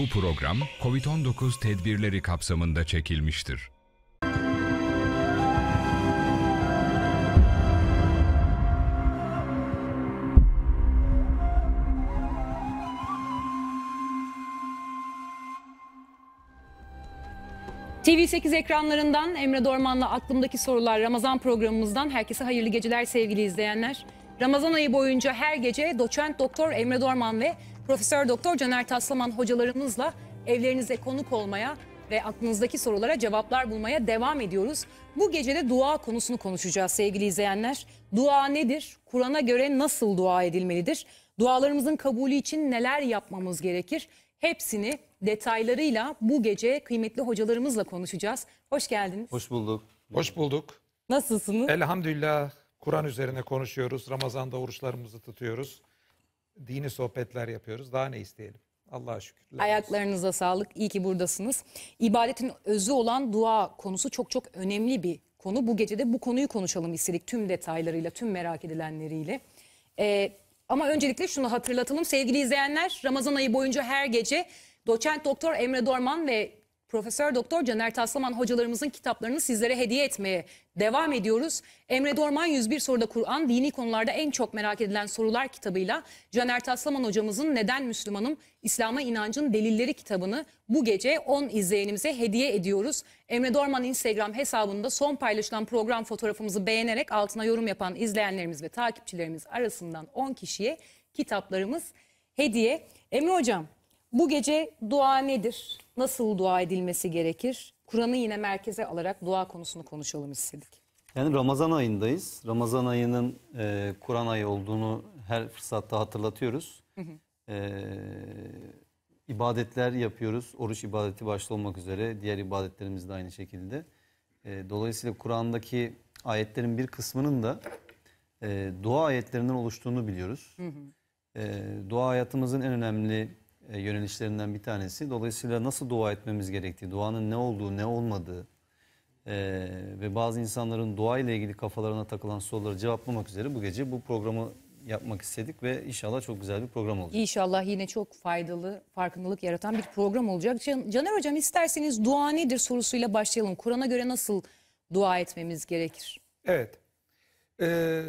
Bu program COVID-19 tedbirleri kapsamında çekilmiştir. TV8 ekranlarından Emre Dorman'la Aklımdaki Sorular Ramazan programımızdan herkese hayırlı geceler sevgili izleyenler. Ramazan ayı boyunca her gece doçent doktor Emre Dorman ve Profesör Doktor Caner Taslaman hocalarımızla evlerinize konuk olmaya ve aklınızdaki sorulara cevaplar bulmaya devam ediyoruz. Bu gece de dua konusunu konuşacağız sevgili izleyenler. Dua nedir? Kur'an'a göre nasıl dua edilmelidir? Dualarımızın kabulü için neler yapmamız gerekir? Hepsini detaylarıyla bu gece kıymetli hocalarımızla konuşacağız. Hoş geldiniz. Hoş bulduk. Hoş bulduk. Nasılsınız? Elhamdülillah Kur'an üzerine konuşuyoruz. Ramazan'da oruçlarımızı tutuyoruz dini sohbetler yapıyoruz. Daha ne isteyelim? Allah'a şükürler. Ayaklarınıza sağlık. İyi ki buradasınız. İbadetin özü olan dua konusu çok çok önemli bir konu. Bu gece de bu konuyu konuşalım istedik tüm detaylarıyla, tüm merak edilenleriyle. Ee, ama öncelikle şunu hatırlatalım sevgili izleyenler. Ramazan ayı boyunca her gece doçent doktor Emre Dorman ve Profesör Doktor Caner Taslaman hocalarımızın kitaplarını sizlere hediye etmeye devam ediyoruz. Emre Dorman 101 soruda Kur'an dini konularda en çok merak edilen sorular kitabıyla Caner Taslaman hocamızın Neden Müslümanım İslam'a inancın delilleri kitabını bu gece 10 izleyenimize hediye ediyoruz. Emre Dorman Instagram hesabında son paylaşılan program fotoğrafımızı beğenerek altına yorum yapan izleyenlerimiz ve takipçilerimiz arasından 10 kişiye kitaplarımız hediye. Emre hocam bu gece dua nedir? Nasıl dua edilmesi gerekir? Kur'an'ı yine merkeze alarak dua konusunu konuşalım istedik. Yani Ramazan ayındayız. Ramazan ayının e, Kur'an ayı olduğunu her fırsatta hatırlatıyoruz. Hı E, ibadetler yapıyoruz. Oruç ibadeti başta olmak üzere. Diğer ibadetlerimiz de aynı şekilde. E, dolayısıyla Kur'an'daki ayetlerin bir kısmının da e, dua ayetlerinden oluştuğunu biliyoruz. E, dua hayatımızın en önemli e, yönelişlerinden bir tanesi. Dolayısıyla nasıl dua etmemiz gerektiği, duanın ne olduğu, ne olmadığı e, ve bazı insanların dua ile ilgili kafalarına takılan soruları cevaplamak üzere bu gece bu programı yapmak istedik ve inşallah çok güzel bir program olacak. İnşallah yine çok faydalı, farkındalık yaratan bir program olacak. Can, Caner Hocam isterseniz dua nedir sorusuyla başlayalım. Kur'an'a göre nasıl dua etmemiz gerekir? Evet. Ee,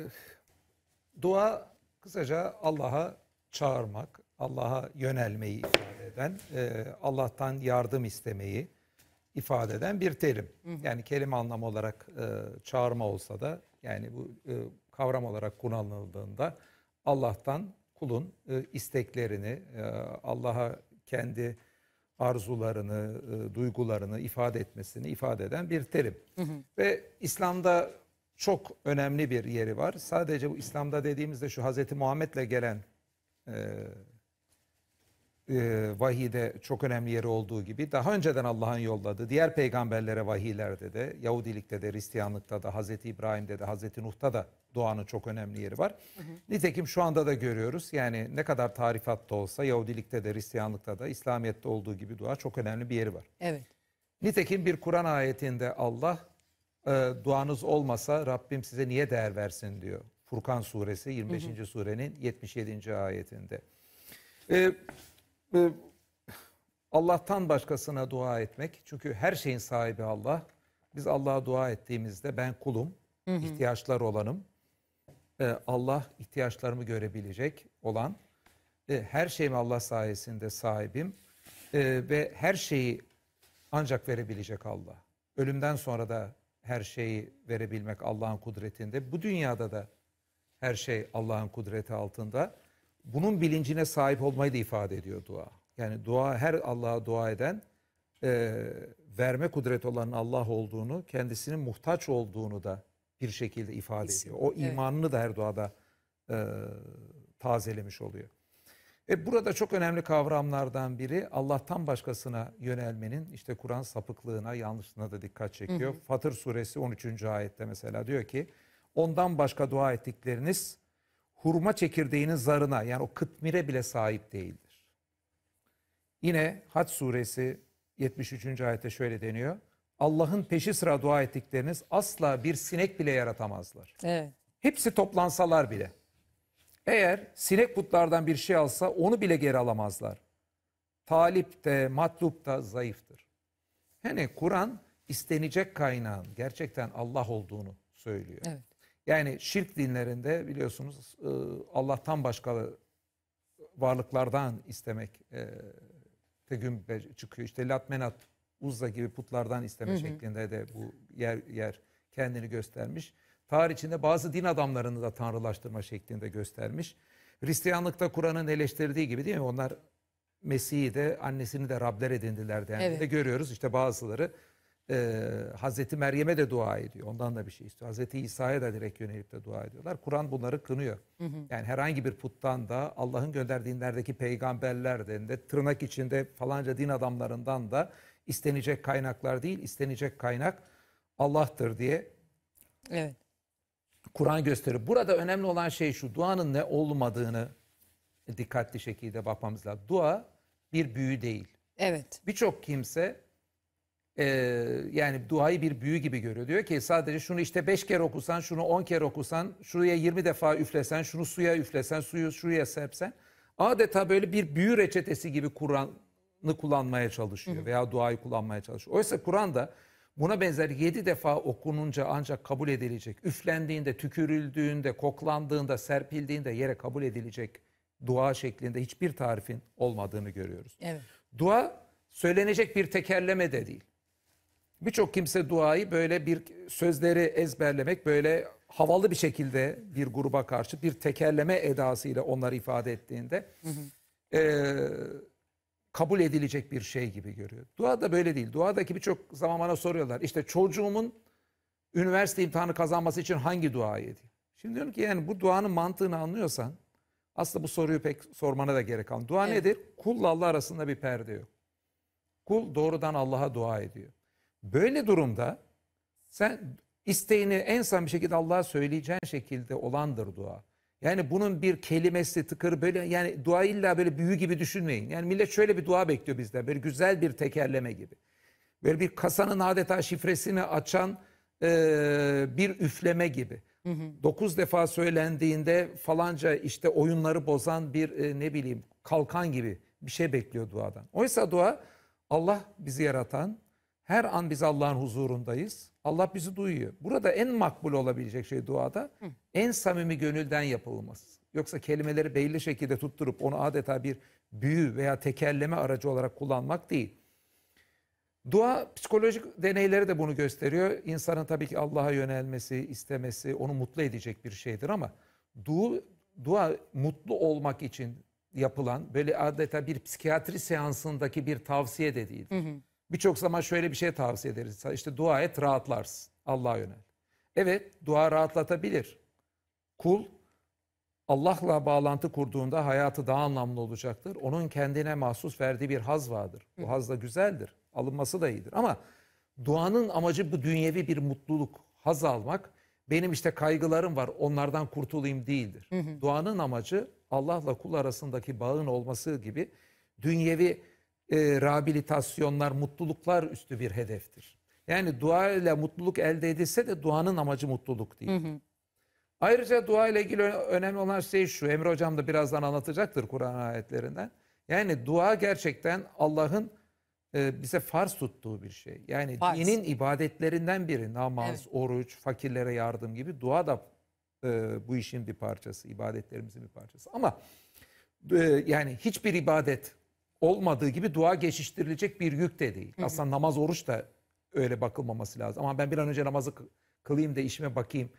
dua kısaca Allah'a çağırmak, Allah'a yönelmeyi ifade eden, e, Allah'tan yardım istemeyi ifade eden bir terim. Yani kelime anlamı olarak e, çağırma olsa da yani bu e, kavram olarak kullanıldığında Allah'tan kulun e, isteklerini, e, Allah'a kendi arzularını, e, duygularını ifade etmesini ifade eden bir terim. Hı hı. Ve İslam'da çok önemli bir yeri var. Sadece bu İslam'da dediğimizde şu Hz. Muhammed'le gelen e, e, vahide çok önemli yeri olduğu gibi daha önceden Allah'ın yolladığı diğer peygamberlere vahiylerde de Yahudilikte de Hristiyanlıkta da Hazreti İbrahim'de de Hazreti Nuh'ta da duanın çok önemli yeri var. Hı hı. Nitekim şu anda da görüyoruz yani ne kadar tarifatta olsa Yahudilikte de Hristiyanlıkta da İslamiyet'te olduğu gibi dua çok önemli bir yeri var. Evet. Nitekim bir Kur'an ayetinde Allah e, duanız olmasa Rabbim size niye değer versin diyor. Furkan suresi 25. Hı hı. surenin 77. ayetinde. E, ee, Allah'tan başkasına dua etmek. Çünkü her şeyin sahibi Allah. Biz Allah'a dua ettiğimizde ben kulum, hı hı. ihtiyaçlar olanım. Ee, Allah ihtiyaçlarımı görebilecek olan. E, her şeyimi Allah sayesinde sahibim. Ee, ve her şeyi ancak verebilecek Allah. Ölümden sonra da her şeyi verebilmek Allah'ın kudretinde. Bu dünyada da her şey Allah'ın kudreti altında bunun bilincine sahip olmayı da ifade ediyor dua. Yani dua her Allah'a dua eden e, verme kudret olan Allah olduğunu, kendisinin muhtaç olduğunu da bir şekilde ifade ediyor. O imanını evet. da her duada e, tazelemiş oluyor. E burada çok önemli kavramlardan biri Allah'tan başkasına yönelmenin işte Kur'an sapıklığına, yanlışlığına da dikkat çekiyor. Hı hı. Fatır suresi 13. ayette mesela diyor ki ondan başka dua ettikleriniz hurma çekirdeğinin zarına yani o kıtmire bile sahip değildir. Yine Hac suresi 73. ayette şöyle deniyor. Allah'ın peşi sıra dua ettikleriniz asla bir sinek bile yaratamazlar. Evet. Hepsi toplansalar bile. Eğer sinek butlardan bir şey alsa onu bile geri alamazlar. Talip de matlup da zayıftır. Yani Kur'an istenecek kaynağın gerçekten Allah olduğunu söylüyor. Evet. Yani şirk dinlerinde biliyorsunuz e, Allah'tan başka varlıklardan istemek e, tegün çıkıyor. İşte Latmenat, Uzza gibi putlardan isteme hı hı. şeklinde de bu yer yer kendini göstermiş. Tarih içinde bazı din adamlarını da tanrılaştırma şeklinde göstermiş. Hristiyanlıkta Kur'an'ın eleştirdiği gibi değil mi? Onlar Mesih'i de annesini de Rabler edindiler diye evet. görüyoruz. İşte bazıları e, Hazreti Meryem'e de dua ediyor. Ondan da bir şey istiyor. Hazreti İsa'ya da direkt yönelip de dua ediyorlar. Kur'an bunları kınıyor. Hı hı. Yani herhangi bir puttan da Allah'ın gönderdiği dinlerdeki peygamberlerden de tırnak içinde falanca din adamlarından da istenecek kaynaklar değil, istenecek kaynak Allah'tır diye evet. Kur'an gösterir. Burada önemli olan şey şu, duanın ne olmadığını dikkatli şekilde bakmamız lazım. Dua bir büyü değil. Evet. Birçok kimse e, yani duayı bir büyü gibi görüyor. Diyor ki sadece şunu işte beş kere okusan, şunu on kere okusan, şuraya yirmi defa üflesen, şunu suya üflesen, suyu şuraya serpsen. Adeta böyle bir büyü reçetesi gibi Kur'an'ı kullanmaya çalışıyor veya duayı kullanmaya çalışıyor. Oysa Kur'an'da buna benzer yedi defa okununca ancak kabul edilecek, üflendiğinde, tükürüldüğünde, koklandığında, serpildiğinde yere kabul edilecek dua şeklinde hiçbir tarifin olmadığını görüyoruz. Evet. Dua söylenecek bir tekerleme de değil. Birçok kimse duayı böyle bir sözleri ezberlemek böyle havalı bir şekilde bir gruba karşı bir tekerleme edasıyla onları ifade ettiğinde hı hı. E, kabul edilecek bir şey gibi görüyor. Dua da böyle değil. Duadaki birçok zaman bana soruyorlar işte çocuğumun üniversite imtihanı kazanması için hangi duayı edeyim? Şimdi diyorum ki yani bu duanın mantığını anlıyorsan aslında bu soruyu pek sormana da gerek kalmıyor. Dua evet. nedir? Kulla Allah arasında bir perde yok. Kul doğrudan Allah'a dua ediyor. Böyle durumda sen isteğini en san bir şekilde Allah'a söyleyeceğin şekilde olandır dua. Yani bunun bir kelimesi tıkır böyle yani dua illa böyle büyü gibi düşünmeyin. Yani millet şöyle bir dua bekliyor bizden böyle güzel bir tekerleme gibi. Böyle bir kasanın adeta şifresini açan e, bir üfleme gibi. Hı hı. Dokuz defa söylendiğinde falanca işte oyunları bozan bir e, ne bileyim kalkan gibi bir şey bekliyor duadan. Oysa dua Allah bizi yaratan, her an biz Allah'ın huzurundayız. Allah bizi duyuyor. Burada en makbul olabilecek şey duada Hı. en samimi gönülden yapılması. Yoksa kelimeleri belli şekilde tutturup onu adeta bir büyü veya tekerleme aracı olarak kullanmak değil. Dua psikolojik deneyleri de bunu gösteriyor. İnsanın tabii ki Allah'a yönelmesi, istemesi onu mutlu edecek bir şeydir ama dua, dua mutlu olmak için yapılan böyle adeta bir psikiyatri seansındaki bir tavsiye de değildir. Hı hı. Birçok zaman şöyle bir şey tavsiye ederiz. İşte dua et rahatlarsın Allah'a yönel. Evet dua rahatlatabilir. Kul Allah'la bağlantı kurduğunda hayatı daha anlamlı olacaktır. Onun kendine mahsus verdiği bir haz vardır. Bu haz da güzeldir. Alınması da iyidir. Ama duanın amacı bu dünyevi bir mutluluk, haz almak. Benim işte kaygılarım var onlardan kurtulayım değildir. Hı hı. Duanın amacı Allah'la kul arasındaki bağın olması gibi dünyevi e, rehabilitasyonlar, mutluluklar üstü bir hedeftir. Yani dua ile mutluluk elde edilse de duanın amacı mutluluk değil. Hı hı. Ayrıca dua ile ilgili önemli olan şey şu, Emre Hocam da birazdan anlatacaktır Kur'an ayetlerinden. Yani dua gerçekten Allah'ın e, bize farz tuttuğu bir şey. Yani farz. dinin ibadetlerinden biri. Namaz, evet. oruç, fakirlere yardım gibi dua da e, bu işin bir parçası, ibadetlerimizin bir parçası. Ama e, yani hiçbir ibadet olmadığı gibi dua geçiştirilecek bir yük de değil. Hı hı. Aslında namaz oruç da öyle bakılmaması lazım. Ama ben bir an önce namazı kılayım da işime bakayım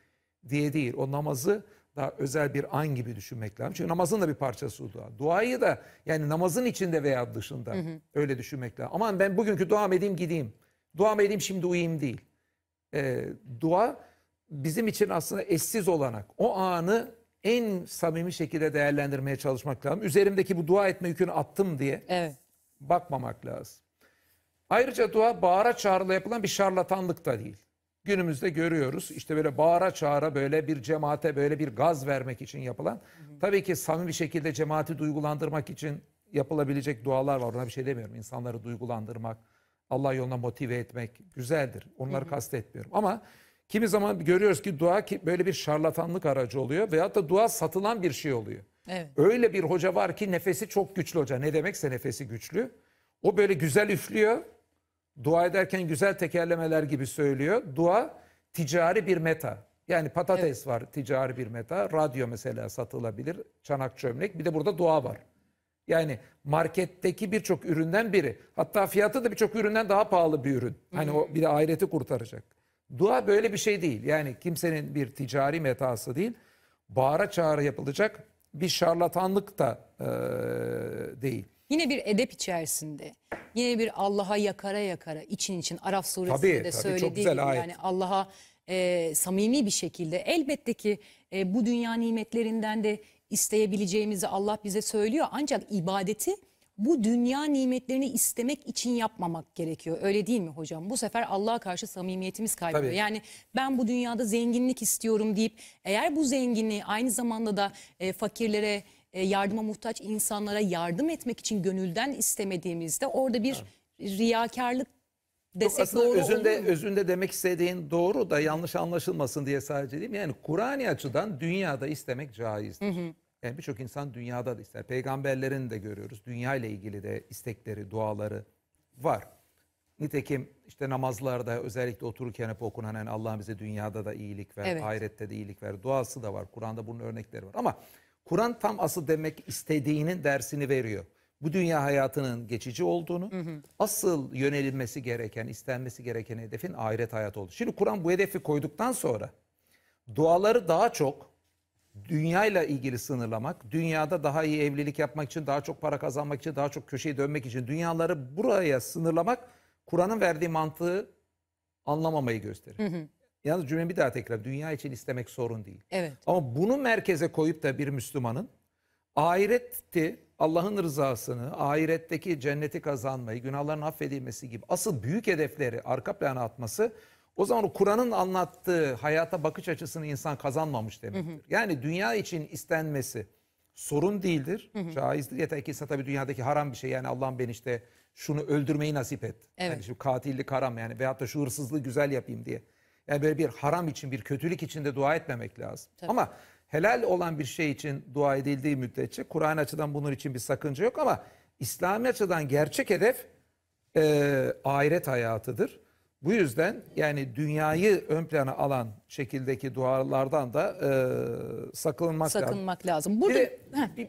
diye değil. O namazı daha özel bir an gibi düşünmek lazım. Çünkü namazın da bir parçası dua. Duayı da yani namazın içinde veya dışında hı hı. öyle düşünmek lazım. Aman ben bugünkü duam edeyim gideyim. Duam edeyim şimdi uyuyayım değil. Ee, dua bizim için aslında eşsiz olanak. O anı en samimi şekilde değerlendirmeye çalışmak lazım. Üzerimdeki bu dua etme yükünü attım diye evet. bakmamak lazım. Ayrıca dua bağıra çağrıla yapılan bir şarlatanlık da değil. Günümüzde görüyoruz işte böyle bağıra çağıra böyle bir cemaate böyle bir gaz vermek için yapılan. Hı hı. Tabii ki samimi bir şekilde cemaati duygulandırmak için yapılabilecek dualar var. Ona bir şey demiyorum. İnsanları duygulandırmak, Allah yoluna motive etmek güzeldir. Onları hı hı. kastetmiyorum. Ama Kimi zaman görüyoruz ki dua böyle bir şarlatanlık aracı oluyor veyahut da dua satılan bir şey oluyor. Evet. Öyle bir hoca var ki nefesi çok güçlü hoca. Ne demekse nefesi güçlü. O böyle güzel üflüyor. Dua ederken güzel tekerlemeler gibi söylüyor. Dua ticari bir meta. Yani patates evet. var ticari bir meta. Radyo mesela satılabilir. Çanak çömlek. Bir de burada dua var. Yani marketteki birçok üründen biri. Hatta fiyatı da birçok üründen daha pahalı bir ürün. Hani o bir de ahireti kurtaracak. Dua böyle bir şey değil. Yani kimsenin bir ticari metası değil. Bağıra çağrı yapılacak bir şarlatanlık da e, değil. Yine bir edep içerisinde. Yine bir Allah'a yakara yakara için için Araf suresinde tabii, tabii, söylediği gibi ayet. yani Allah'a e, samimi bir şekilde elbette ki e, bu dünya nimetlerinden de isteyebileceğimizi Allah bize söylüyor ancak ibadeti bu dünya nimetlerini istemek için yapmamak gerekiyor. Öyle değil mi hocam? Bu sefer Allah'a karşı samimiyetimiz kayboluyor. Tabii. Yani ben bu dünyada zenginlik istiyorum deyip eğer bu zenginliği aynı zamanda da e, fakirlere e, yardıma muhtaç insanlara yardım etmek için gönülden istemediğimizde orada bir evet. riyakarlık desek Yok, doğru özünde, olur mu? Özünde demek istediğin doğru da yanlış anlaşılmasın diye sadece diyeyim. Yani Kur'an açıdan dünyada istemek caizdir. Hı hı. Yani e, birçok insan dünyada da ister. Peygamberlerin de görüyoruz. Dünya ile ilgili de istekleri, duaları var. Nitekim işte namazlarda özellikle otururken hep okunan yani Allah'ım bize dünyada da iyilik ver, evet. ahirette de iyilik ver duası da var. Kur'an'da bunun örnekleri var. Ama Kur'an tam asıl demek istediğinin dersini veriyor. Bu dünya hayatının geçici olduğunu, hı hı. asıl yönelilmesi gereken, istenmesi gereken hedefin ahiret hayatı oldu. Şimdi Kur'an bu hedefi koyduktan sonra duaları daha çok dünyayla ilgili sınırlamak, dünyada daha iyi evlilik yapmak için, daha çok para kazanmak için, daha çok köşeyi dönmek için dünyaları buraya sınırlamak Kur'an'ın verdiği mantığı anlamamayı gösterir. Hı hı. Yalnız cümlemi bir daha tekrar dünya için istemek sorun değil. Evet. Ama bunu merkeze koyup da bir Müslümanın ahireti Allah'ın rızasını, ahiretteki cenneti kazanmayı, günahların affedilmesi gibi asıl büyük hedefleri arka plana atması o zaman Kur'an'ın anlattığı hayata bakış açısını insan kazanmamış demektir. Hı hı. Yani dünya için istenmesi sorun değildir, hı hı. caizdir. Yeter ki insan tabii dünyadaki haram bir şey yani Allah'ım ben işte şunu öldürmeyi nasip et. Evet. Yani şu katillik haram yani veyahut da şu hırsızlığı güzel yapayım diye. Yani böyle bir haram için, bir kötülük için de dua etmemek lazım. Tabii. Ama helal olan bir şey için dua edildiği müddetçe Kur'an açıdan bunun için bir sakınca yok ama İslami açıdan gerçek hedef e, ahiret hayatıdır. Bu yüzden yani dünyayı ön plana alan şekildeki dualardan da e, sakınmak, sakınmak lazım. lazım. Burada bir,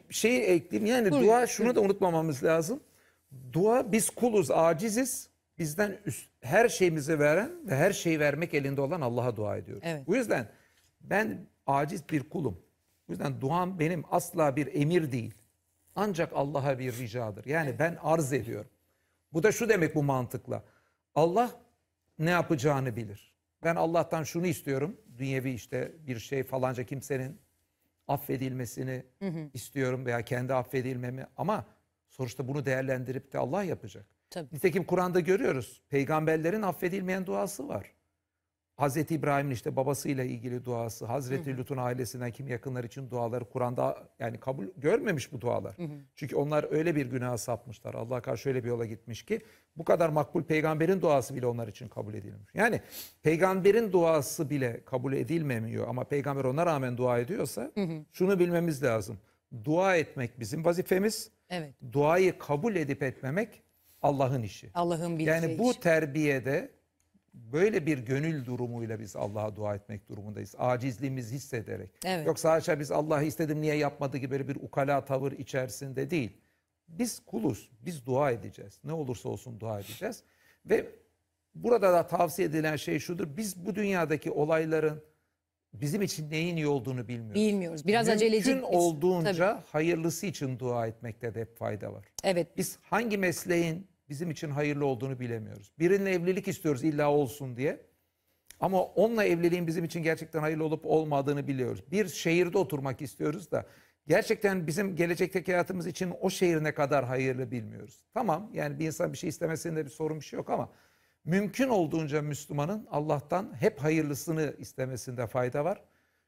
bir şeyi ekleyeyim. Yani Buyurun. dua şunu da unutmamamız lazım. Dua biz kuluz, aciziz. Bizden üst, her şeyimizi veren ve her şeyi vermek elinde olan Allah'a dua ediyoruz. Evet. Bu yüzden ben aciz bir kulum. Bu yüzden duam benim asla bir emir değil. Ancak Allah'a bir ricadır. Yani evet. ben arz ediyorum. Bu da şu demek bu mantıkla. Allah ne yapacağını bilir. Ben Allah'tan şunu istiyorum. Dünyevi işte bir şey falanca kimsenin affedilmesini hı hı. istiyorum veya kendi affedilmemi ama sonuçta bunu değerlendirip de Allah yapacak. Tabii. Nitekim Kur'an'da görüyoruz. Peygamberlerin affedilmeyen duası var. Hazreti İbrahim'in işte babasıyla ilgili duası, Hazreti hı Lut'un ailesinden kim yakınlar için duaları Kur'an'da yani kabul görmemiş bu dualar. Hı hı. Çünkü onlar öyle bir günaha sapmışlar. Allah'a karşı öyle bir yola gitmiş ki bu kadar makbul peygamberin duası bile onlar için kabul edilmiş. Yani peygamberin duası bile kabul edilmemiyor ama peygamber ona rağmen dua ediyorsa hı hı. şunu bilmemiz lazım. Dua etmek bizim vazifemiz. Evet. Duayı kabul edip etmemek Allah'ın işi. Allah'ın bileceği Yani bu iş. terbiyede böyle bir gönül durumuyla biz Allah'a dua etmek durumundayız. Acizliğimizi hissederek. Evet. Yoksa haşa biz Allah'ı istedim niye yapmadı gibi böyle bir ukala tavır içerisinde değil. Biz kuluz. Biz dua edeceğiz. Ne olursa olsun dua edeceğiz. Ve burada da tavsiye edilen şey şudur. Biz bu dünyadaki olayların bizim için neyin iyi olduğunu bilmiyoruz. Bilmiyoruz. Biraz Mümkün aceleci. Mümkün olduğunca tabii. hayırlısı için dua etmekte de hep fayda var. Evet. Biz hangi mesleğin bizim için hayırlı olduğunu bilemiyoruz. Birinin evlilik istiyoruz illa olsun diye. Ama onunla evliliğin bizim için gerçekten hayırlı olup olmadığını biliyoruz. Bir şehirde oturmak istiyoruz da gerçekten bizim gelecekteki hayatımız için o şehir ne kadar hayırlı bilmiyoruz. Tamam yani bir insan bir şey istemesinde bir sorun bir şey yok ama mümkün olduğunca Müslümanın Allah'tan hep hayırlısını istemesinde fayda var.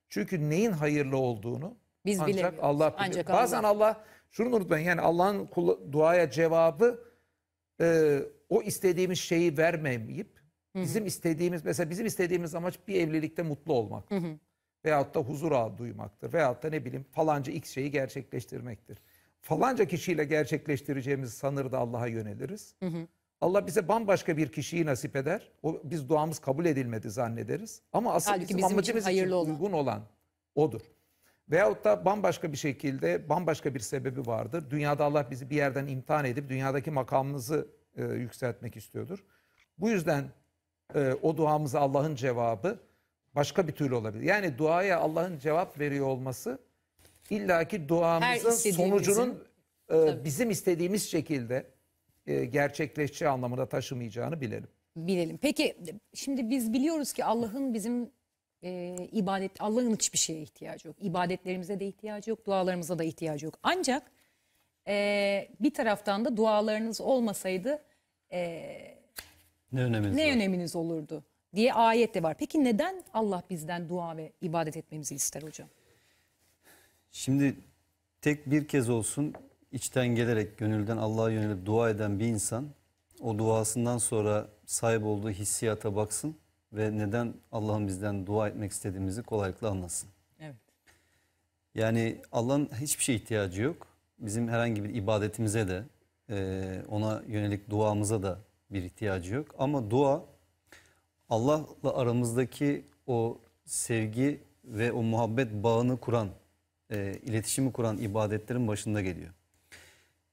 Çünkü neyin hayırlı olduğunu Biz ancak Allah bilir. Ancak Allah. Bazen Allah şunu unutmayın yani Allah'ın duaya cevabı e, o istediğimiz şeyi vermeyip bizim istediğimiz mesela bizim istediğimiz amaç bir evlilikte mutlu olmak. Veyahut da huzur ağı duymaktır. Veyahut da ne bileyim falanca x şeyi gerçekleştirmektir. Falanca kişiyle gerçekleştireceğimizi sanır da Allah'a yöneliriz. Hı hı. Allah bize bambaşka bir kişiyi nasip eder. O, biz duamız kabul edilmedi zannederiz. Ama asıl bizim, bizim amacımız için, için olan. uygun olan odur. Veyahut da bambaşka bir şekilde bambaşka bir sebebi vardır. Dünyada Allah bizi bir yerden imtihan edip dünyadaki makamımızı e, yükseltmek istiyordur. Bu yüzden e, o duamızı Allah'ın cevabı başka bir türlü olabilir. Yani duaya Allah'ın cevap veriyor olması illaki duamızın sonucunun e, bizim istediğimiz şekilde e, gerçekleşeceği anlamına taşımayacağını bilelim. Bilelim. Peki şimdi biz biliyoruz ki Allah'ın bizim e, ibadet Allah'ın hiçbir şeye ihtiyacı yok. İbadetlerimize de ihtiyacı yok, dualarımıza da ihtiyacı yok. Ancak e, bir taraftan da dualarınız olmasaydı e, ne öneminiz, ne öneminiz olurdu diye ayet de var. Peki neden Allah bizden dua ve ibadet etmemizi ister hocam? Şimdi tek bir kez olsun içten gelerek gönülden Allah'a yönelip dua eden bir insan o duasından sonra sahip olduğu hissiyata baksın ve neden Allah'ın bizden dua etmek istediğimizi kolaylıkla anlasın. Evet. Yani Allah'ın hiçbir şeye ihtiyacı yok. Bizim herhangi bir ibadetimize de e, ona yönelik duamıza da bir ihtiyacı yok. Ama dua Allah'la aramızdaki o sevgi ve o muhabbet bağını kuran, e, iletişimi kuran ibadetlerin başında geliyor.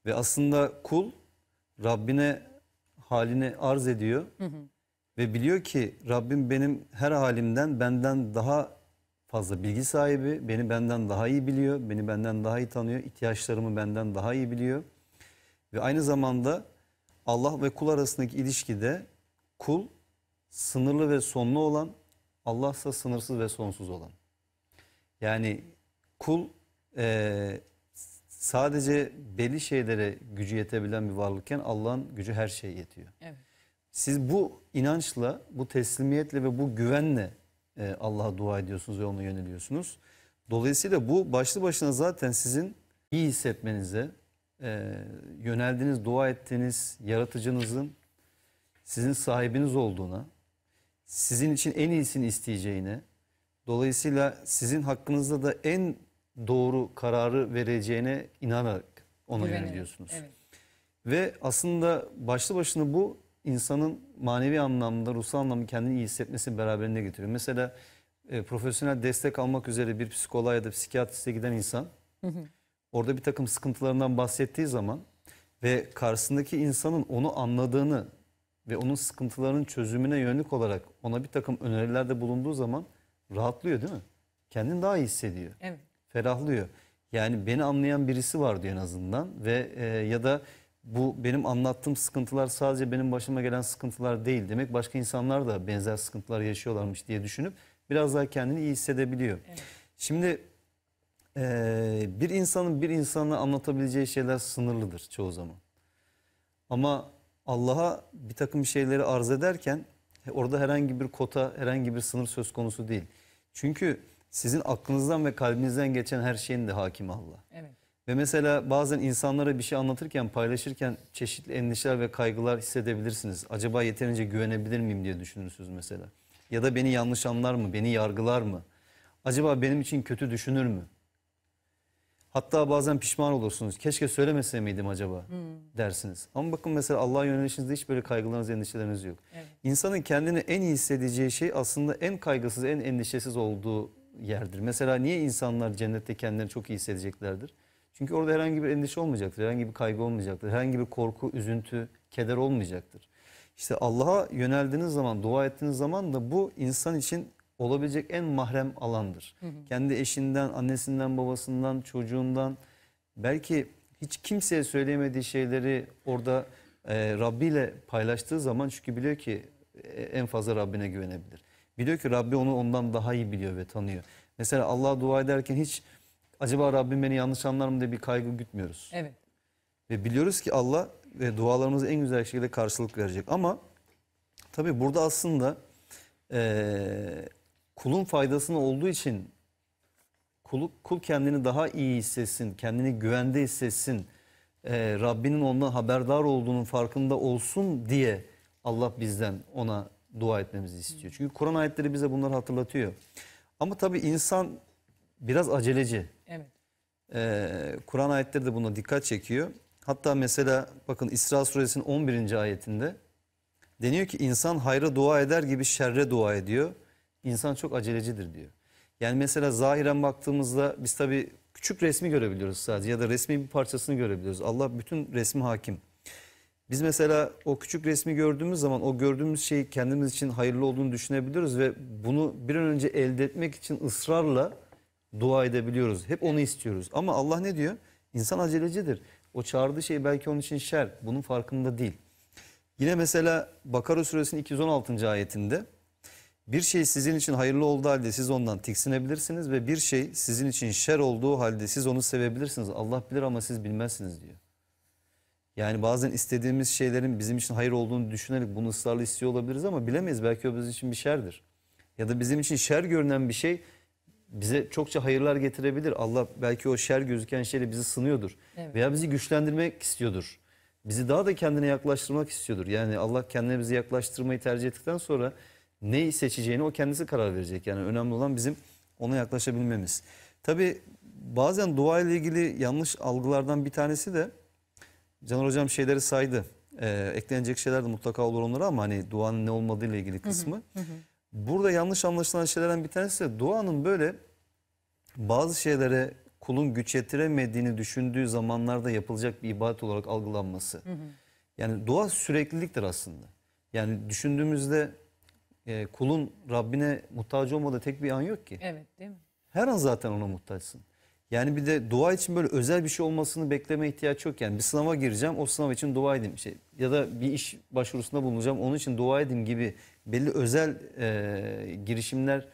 Ve aslında kul Rabbine halini arz ediyor. Hı hı. Ve biliyor ki Rabbim benim her halimden benden daha fazla bilgi sahibi, beni benden daha iyi biliyor, beni benden daha iyi tanıyor, ihtiyaçlarımı benden daha iyi biliyor. Ve aynı zamanda Allah ve kul arasındaki ilişkide kul sınırlı ve sonlu olan, Allah ise sınırsız ve sonsuz olan. Yani kul e, sadece belli şeylere gücü yetebilen bir varlıkken Allah'ın gücü her şeye yetiyor. Evet. Siz bu inançla, bu teslimiyetle ve bu güvenle e, Allah'a dua ediyorsunuz ve ona yöneliyorsunuz. Dolayısıyla bu başlı başına zaten sizin iyi hissetmenize, e, yöneldiğiniz, dua ettiğiniz yaratıcınızın sizin sahibiniz olduğuna, sizin için en iyisini isteyeceğine, dolayısıyla sizin hakkınızda da en doğru kararı vereceğine inanarak ona Güvenelim. yöneliyorsunuz. Evet. Ve aslında başlı başına bu insanın manevi anlamda, ruhsal anlamda kendini iyi hissetmesini beraberinde getiriyor. Mesela e, profesyonel destek almak üzere bir psikoloğa ya da psikiyatriste giden insan orada bir takım sıkıntılarından bahsettiği zaman ve karşısındaki insanın onu anladığını ve onun sıkıntılarının çözümüne yönelik olarak ona bir takım önerilerde bulunduğu zaman rahatlıyor değil mi? Kendini daha iyi hissediyor. Evet. Ferahlıyor. Yani beni anlayan birisi var diyor en azından ve e, ya da bu benim anlattığım sıkıntılar sadece benim başıma gelen sıkıntılar değil demek başka insanlar da benzer sıkıntılar yaşıyorlarmış diye düşünüp biraz daha kendini iyi hissedebiliyor. Evet. Şimdi e, bir insanın bir insanla anlatabileceği şeyler sınırlıdır çoğu zaman. Ama Allah'a bir takım şeyleri arz ederken e, orada herhangi bir kota, herhangi bir sınır söz konusu değil. Çünkü sizin aklınızdan ve kalbinizden geçen her şeyin de hakimi Allah. Evet. Ve mesela bazen insanlara bir şey anlatırken, paylaşırken çeşitli endişeler ve kaygılar hissedebilirsiniz. Acaba yeterince güvenebilir miyim diye düşünürsünüz mesela. Ya da beni yanlış anlar mı, beni yargılar mı? Acaba benim için kötü düşünür mü? Hatta bazen pişman olursunuz. Keşke söylemese miydim acaba hmm. dersiniz. Ama bakın mesela Allah yönelişinizde hiç böyle kaygılarınız, endişeleriniz yok. Evet. İnsanın kendini en iyi hissedeceği şey aslında en kaygısız, en endişesiz olduğu yerdir. Mesela niye insanlar cennette kendilerini çok iyi hissedeceklerdir? Çünkü orada herhangi bir endişe olmayacaktır, herhangi bir kaygı olmayacaktır, herhangi bir korku, üzüntü, keder olmayacaktır. İşte Allah'a yöneldiğiniz zaman, dua ettiğiniz zaman da bu insan için olabilecek en mahrem alandır. Hı hı. Kendi eşinden, annesinden, babasından, çocuğundan belki hiç kimseye söyleyemediği şeyleri orada e, Rabbi ile paylaştığı zaman çünkü biliyor ki e, en fazla Rabbine güvenebilir. Biliyor ki Rabbi onu ondan daha iyi biliyor ve tanıyor. Mesela Allah'a dua ederken hiç acaba Rabbim beni yanlış anlar mı diye bir kaygı gütmüyoruz. Evet. Ve biliyoruz ki Allah ve dualarımızı en güzel şekilde karşılık verecek. Ama tabi burada aslında e, kulun faydasını olduğu için kul, kul kendini daha iyi hissetsin, kendini güvende hissetsin, e, Rabbinin ondan haberdar olduğunun farkında olsun diye Allah bizden ona dua etmemizi istiyor. Çünkü Kur'an ayetleri bize bunları hatırlatıyor. Ama tabii insan biraz aceleci e, Kur'an ayetleri de buna dikkat çekiyor. Hatta mesela bakın İsra suresinin 11. ayetinde deniyor ki insan hayra dua eder gibi şerre dua ediyor. İnsan çok acelecidir diyor. Yani mesela zahiren baktığımızda biz tabii küçük resmi görebiliyoruz sadece ya da resmi bir parçasını görebiliyoruz. Allah bütün resmi hakim. Biz mesela o küçük resmi gördüğümüz zaman o gördüğümüz şeyi kendimiz için hayırlı olduğunu düşünebiliyoruz ve bunu bir an önce elde etmek için ısrarla dua edebiliyoruz. Hep onu istiyoruz. Ama Allah ne diyor? İnsan acelecidir. O çağırdığı şey belki onun için şer. Bunun farkında değil. Yine mesela Bakara suresinin 216. ayetinde bir şey sizin için hayırlı olduğu halde siz ondan tiksinebilirsiniz ve bir şey sizin için şer olduğu halde siz onu sevebilirsiniz. Allah bilir ama siz bilmezsiniz diyor. Yani bazen istediğimiz şeylerin bizim için hayır olduğunu düşünerek bunu ısrarla istiyor olabiliriz ama bilemeyiz. Belki o bizim için bir şerdir. Ya da bizim için şer görünen bir şey bize çokça hayırlar getirebilir. Allah belki o şer gözüken şeyle bizi sınıyordur. Evet. Veya bizi güçlendirmek istiyordur. Bizi daha da kendine yaklaştırmak istiyordur. Yani Allah kendine bizi yaklaştırmayı tercih ettikten sonra neyi seçeceğini o kendisi karar verecek. Yani önemli olan bizim ona yaklaşabilmemiz. Tabi bazen dua ile ilgili yanlış algılardan bir tanesi de Caner Hocam şeyleri saydı. Ee, eklenecek şeyler de mutlaka olur onlara ama hani duanın ne olmadığı ile ilgili kısmı. Hı hı hı burada yanlış anlaşılan şeylerden bir tanesi de doğanın böyle bazı şeylere kulun güç yetiremediğini düşündüğü zamanlarda yapılacak bir ibadet olarak algılanması. Hı hı. Yani dua sürekliliktir aslında. Yani düşündüğümüzde e, kulun Rabbine muhtaç olmadığı tek bir an yok ki. Evet değil mi? Her an zaten ona muhtaçsın. Yani bir de dua için böyle özel bir şey olmasını bekleme ihtiyaç yok. Yani bir sınava gireceğim o sınav için dua edeyim. Şey, ya da bir iş başvurusunda bulunacağım onun için dua edeyim gibi belli özel e, girişimler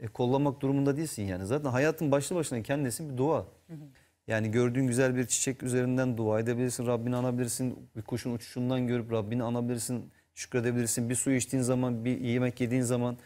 e, kollamak durumunda değilsin yani. Zaten hayatın başlı başına kendisi bir dua. Hı hı. Yani gördüğün güzel bir çiçek üzerinden dua edebilirsin, Rabbini anabilirsin. Bir kuşun uçuşundan görüp Rabbini anabilirsin, şükredebilirsin. Bir su içtiğin zaman, bir yemek yediğin zaman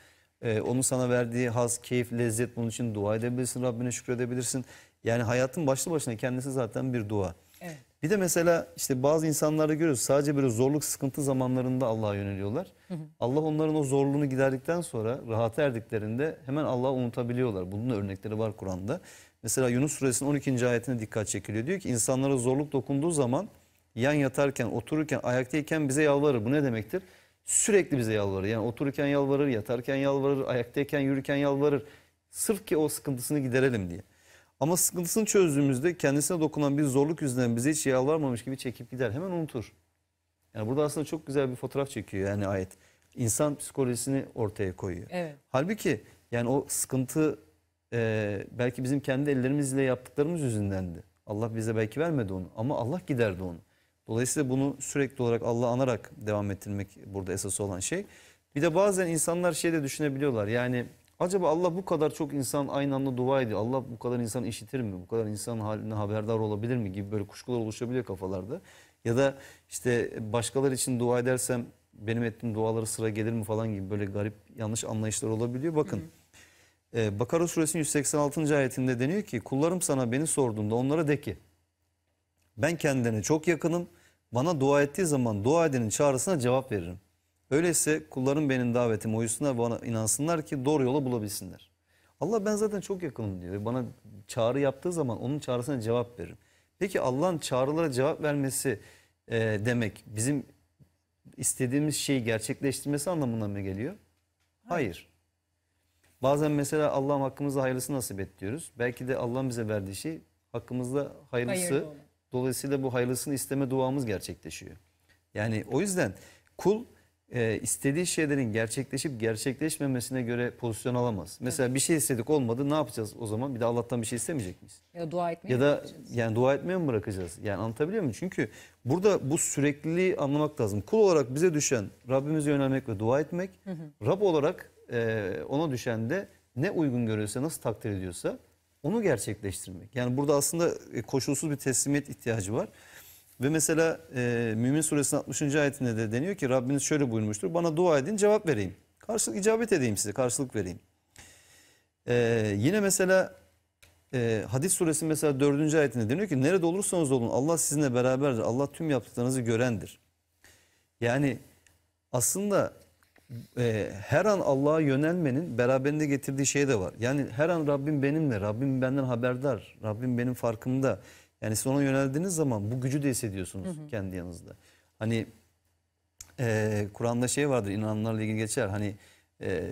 e, onun sana verdiği haz, keyif, lezzet bunun için dua edebilirsin, Rabbine şükredebilirsin. Yani hayatın başlı başına kendisi zaten bir dua. Evet. Bir de mesela işte bazı insanları görüyoruz sadece böyle zorluk sıkıntı zamanlarında Allah'a yöneliyorlar. Hı hı. Allah onların o zorluğunu giderdikten sonra rahat erdiklerinde hemen Allah'ı unutabiliyorlar. Bunun da örnekleri var Kur'an'da. Mesela Yunus suresinin 12. ayetine dikkat çekiliyor. Diyor ki insanlara zorluk dokunduğu zaman yan yatarken, otururken, ayaktayken bize yalvarır. Bu ne demektir? Sürekli bize yalvarır. Yani otururken yalvarır, yatarken yalvarır, ayaktayken, yürürken yalvarır. Sırf ki o sıkıntısını giderelim diye. Ama sıkıntısını çözdüğümüzde kendisine dokunan bir zorluk yüzünden bize hiç yalvarmamış gibi çekip gider. Hemen unutur. Yani burada aslında çok güzel bir fotoğraf çekiyor yani ayet. İnsan psikolojisini ortaya koyuyor. Evet. Halbuki yani o sıkıntı e, belki bizim kendi ellerimizle yaptıklarımız yüzündendi. Allah bize belki vermedi onu ama Allah giderdi onu. Dolayısıyla bunu sürekli olarak Allah anarak devam ettirmek burada esas olan şey. Bir de bazen insanlar şey de düşünebiliyorlar. Yani Acaba Allah bu kadar çok insan aynı anda dua ediyor. Allah bu kadar insan işitir mi? Bu kadar insan haline haberdar olabilir mi? Gibi böyle kuşkular oluşabiliyor kafalarda. Ya da işte başkaları için dua edersem benim ettiğim duaları sıra gelir mi falan gibi böyle garip yanlış anlayışlar olabiliyor. Bakın. Hı hı. E, Bakara suresinin 186. ayetinde deniyor ki kullarım sana beni sorduğunda onlara de ki ben kendine çok yakınım bana dua ettiği zaman dua edenin çağrısına cevap veririm. Öyleyse kullarım benim davetim uysunlar bana inansınlar ki doğru yolu bulabilsinler. Allah ben zaten çok yakınım diyor. Bana çağrı yaptığı zaman onun çağrısına cevap veririm. Peki Allah'ın çağrılara cevap vermesi e, demek bizim istediğimiz şeyi gerçekleştirmesi anlamına mı geliyor? Hayır. Bazen mesela Allah'ım hakkımızda hayırlısı nasip et diyoruz. Belki de Allah'ın bize verdiği şey hakkımızda hayırlısı. Dolayısıyla bu hayırlısını isteme duamız gerçekleşiyor. Yani o yüzden kul e, istediği şeylerin gerçekleşip gerçekleşmemesine göre pozisyon alamaz. Mesela evet. bir şey istedik olmadı ne yapacağız o zaman? Bir de Allah'tan bir şey istemeyecek miyiz? Ya dua etmeye Ya da yani dua etmeye mi bırakacağız? Yani anlatabiliyor muyum? Çünkü burada bu sürekliliği anlamak lazım. Kul olarak bize düşen Rabbimize yönelmek ve dua etmek. Hı hı. Rab olarak e, ona düşen de ne uygun görüyorsa, nasıl takdir ediyorsa onu gerçekleştirmek. Yani burada aslında e, koşulsuz bir teslimiyet ihtiyacı var. Ve mesela e, Mümin suresinin 60. ayetinde de deniyor ki Rabbiniz şöyle buyurmuştur. Bana dua edin cevap vereyim. Karşılık icabet edeyim size karşılık vereyim. E, yine mesela e, hadis suresi mesela 4. ayetinde deniyor ki nerede olursanız olun Allah sizinle beraberdir. Allah tüm yaptıklarınızı görendir. Yani aslında e, her an Allah'a yönelmenin beraberinde getirdiği şey de var. Yani her an Rabbim benimle, Rabbim benden haberdar, Rabbim benim farkımda. Yani siz ona yöneldiğiniz zaman bu gücü de hissediyorsunuz hı hı. kendi yanınızda. Hani e, Kur'an'da şey vardır inananlarla ilgili geçer. Hani e,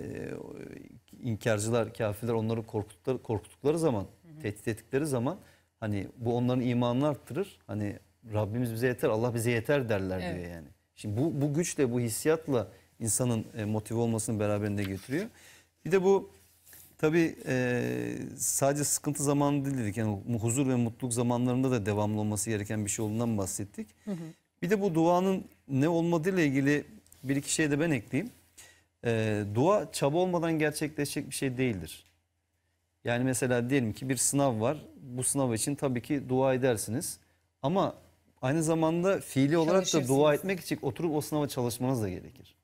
inkarcılar, kafirler onları korkuttukları, korkuttukları zaman, hı hı. tehdit ettikleri zaman hani bu onların imanını arttırır. Hani Rabbimiz bize yeter, Allah bize yeter derler evet. diyor yani. Şimdi bu, bu güçle, bu hissiyatla insanın e, motive olmasını beraberinde getiriyor. Bir de bu Tabii e, sadece sıkıntı zamanı değil dedik. Yani huzur ve mutluluk zamanlarında da devamlı olması gereken bir şey olduğundan bahsettik. Hı hı. Bir de bu duanın ne ile ilgili bir iki şey de ben ekleyeyim. E, dua çaba olmadan gerçekleşecek bir şey değildir. Yani mesela diyelim ki bir sınav var. Bu sınav için tabii ki dua edersiniz. Ama aynı zamanda fiili olarak da dua etmek için oturup o sınava çalışmanız da gerekir.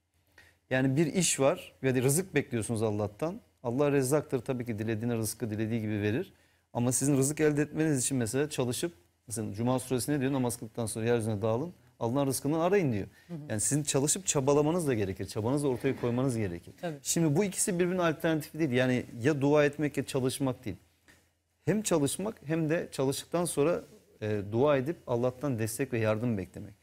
Yani bir iş var ve rızık bekliyorsunuz Allah'tan. Allah rezzaktır tabii ki dilediğine rızkı dilediği gibi verir. Ama sizin rızık elde etmeniz için mesela çalışıp mesela Cuma suresi ne diyor namaz kıldıktan sonra yeryüzüne dağılın Allah'ın rızkını arayın diyor. Yani sizin çalışıp çabalamanız da gerekir. Çabanızı ortaya koymanız gerekir. Tabii. Şimdi bu ikisi birbirinin alternatifi değil. Yani ya dua etmek ya çalışmak değil. Hem çalışmak hem de çalıştıktan sonra e, dua edip Allah'tan destek ve yardım beklemek.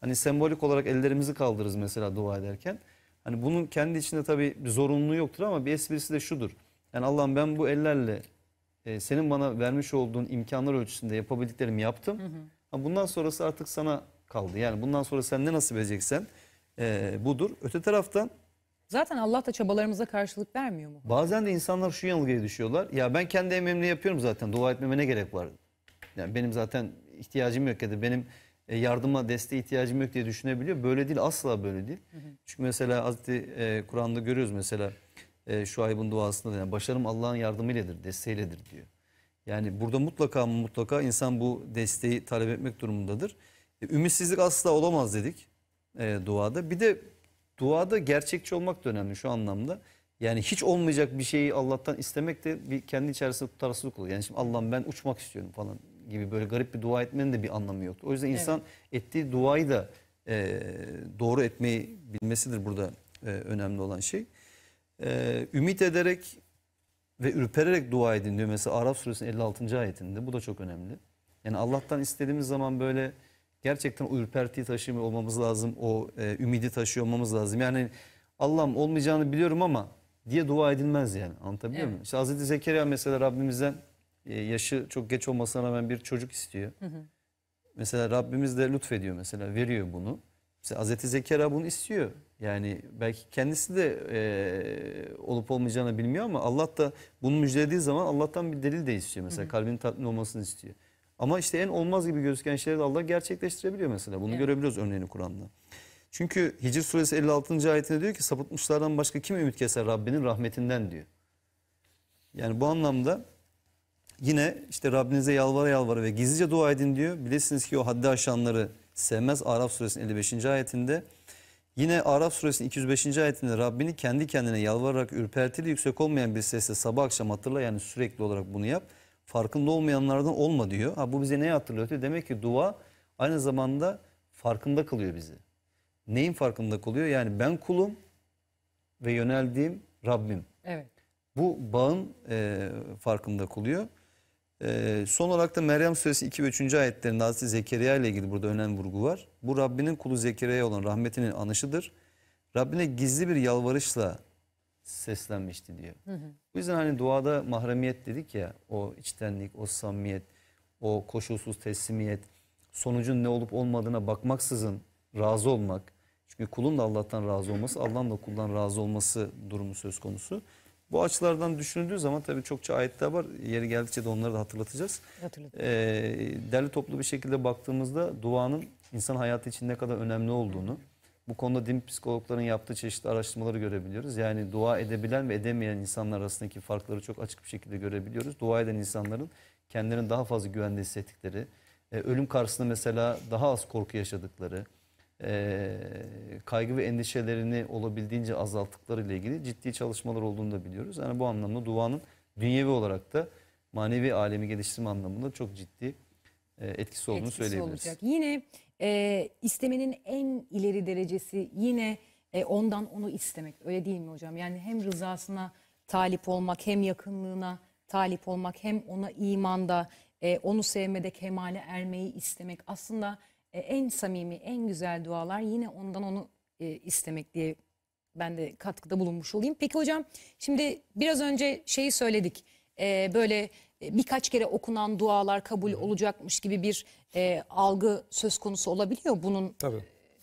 Hani sembolik olarak ellerimizi kaldırırız mesela dua ederken. Hani bunun kendi içinde tabii bir zorunluluğu yoktur ama bir esprisi de şudur. Yani Allah'ım ben bu ellerle e, senin bana vermiş olduğun imkanlar ölçüsünde yapabildiklerimi yaptım. Hı hı. Ama bundan sonrası artık sana kaldı. Yani bundan sonra sen ne nasip edeceksen e, budur. Öte taraftan Zaten Allah da çabalarımıza karşılık vermiyor mu? Bazen de insanlar şu yanılgıya düşüyorlar. Ya ben kendi emeğimle yapıyorum zaten. Dua etmeme ne gerek var? Yani benim zaten ihtiyacım yok ya da benim e, yardıma, desteğe ihtiyacım yok diye düşünebiliyor. Böyle değil, asla böyle değil. Hı hı. Çünkü mesela Hazreti e, Kur'an'da görüyoruz mesela e, Şuayb'ın duasında yani başarım Allah'ın yardımıyledir, desteğiyledir diyor. Yani burada mutlaka mutlaka insan bu desteği talep etmek durumundadır. E, ümitsizlik asla olamaz dedik e, duada. Bir de duada gerçekçi olmak da önemli şu anlamda. Yani hiç olmayacak bir şeyi Allah'tan istemek de bir kendi içerisinde tutarsızlık oluyor. Yani şimdi Allah'ım ben uçmak istiyorum falan gibi böyle garip bir dua etmenin de bir anlamı yok. O yüzden insan evet. ettiği duayı da e, doğru etmeyi bilmesidir burada e, önemli olan şey. E, ümit ederek ve ürpererek dua edin diyor mesela Araf suresinin 56. ayetinde. Bu da çok önemli. Yani Allah'tan istediğimiz zaman böyle gerçekten o ürpertiyi taşımıyor olmamız lazım. O e, ümidi taşıyor olmamız lazım. Yani Allah'ım olmayacağını biliyorum ama diye dua edilmez yani. Anlatabiliyor evet. muyum? İşte Hazreti Zekeriya mesela Rabbimizden e, yaşı çok geç olmasına rağmen bir çocuk istiyor. Hı hı. Mesela Rabbimiz de lütfediyor mesela veriyor bunu. Mesela Hazreti Zekeriya bunu istiyor. Yani belki kendisi de e, olup olmayacağını bilmiyor ama Allah da bunu müjdelediği zaman Allah'tan bir delil de istiyor. Mesela hı hı. kalbinin tatmin olmasını istiyor. Ama işte en olmaz gibi gözüken şeyleri de Allah gerçekleştirebiliyor mesela. Bunu evet. görebiliyoruz örneğini Kur'an'da. Çünkü Hicr suresi 56. ayetinde diyor ki sapıtmışlardan başka kim ümit keser Rabbinin rahmetinden diyor. Yani bu anlamda Yine işte Rabbinize yalvara yalvara ve gizlice dua edin diyor. Bilesiniz ki o haddi aşanları sevmez Araf suresinin 55. ayetinde. Yine Araf suresinin 205. ayetinde Rabbini kendi kendine yalvararak ürpertili yüksek olmayan bir sesle sabah akşam hatırla yani sürekli olarak bunu yap. Farkında olmayanlardan olma diyor. Ha bu bize neyi hatırlıyor diyor? Demek ki dua aynı zamanda farkında kılıyor bizi. Neyin farkında kılıyor? Yani ben kulum ve yöneldiğim Rabbim. Evet. Bu bağın e, farkında kılıyor. Ee, son olarak da Meryem Suresi 2 ve 3. ayetlerinde Hazreti Zekeriya ile ilgili burada önemli vurgu var. Bu Rabbinin kulu Zekeriya'ya olan rahmetinin anışıdır. Rabbine gizli bir yalvarışla seslenmişti diyor. Hı hı. Bu yüzden hani duada mahremiyet dedik ya o içtenlik, o samimiyet, o koşulsuz teslimiyet, sonucun ne olup olmadığına bakmaksızın razı olmak. Çünkü kulun da Allah'tan razı olması, Allah'ın da kuldan razı olması durumu söz konusu. Bu açılardan düşünüldüğü zaman tabii çokça ayetler var. Yeri geldikçe de onları da hatırlatacağız. Hatırlatacağız. Ee, derli toplu bir şekilde baktığımızda duanın insan hayatı için ne kadar önemli olduğunu, bu konuda din psikologların yaptığı çeşitli araştırmaları görebiliyoruz. Yani dua edebilen ve edemeyen insanlar arasındaki farkları çok açık bir şekilde görebiliyoruz. Dua eden insanların kendilerini daha fazla güvende hissettikleri, e, ölüm karşısında mesela daha az korku yaşadıkları, ee, kaygı ve endişelerini olabildiğince azalttıkları ile ilgili ciddi çalışmalar olduğunu da biliyoruz. Yani bu anlamda duanın dünyevi olarak da manevi alemi geliştirme anlamında çok ciddi e, etkisi olduğunu etkisi söyleyebiliriz. Olacak. Yine e, istemenin en ileri derecesi yine e, ondan onu istemek öyle değil mi hocam? Yani hem rızasına talip olmak hem yakınlığına talip olmak hem ona imanda e, onu sevmede kemale ermeyi istemek aslında e, en samimi, en güzel dualar yine ondan onu e, istemek diye ben de katkıda bulunmuş olayım. Peki hocam şimdi biraz önce şeyi söyledik. E, böyle e, birkaç kere okunan dualar kabul olacakmış gibi bir e, algı söz konusu olabiliyor bunun Tabii. E,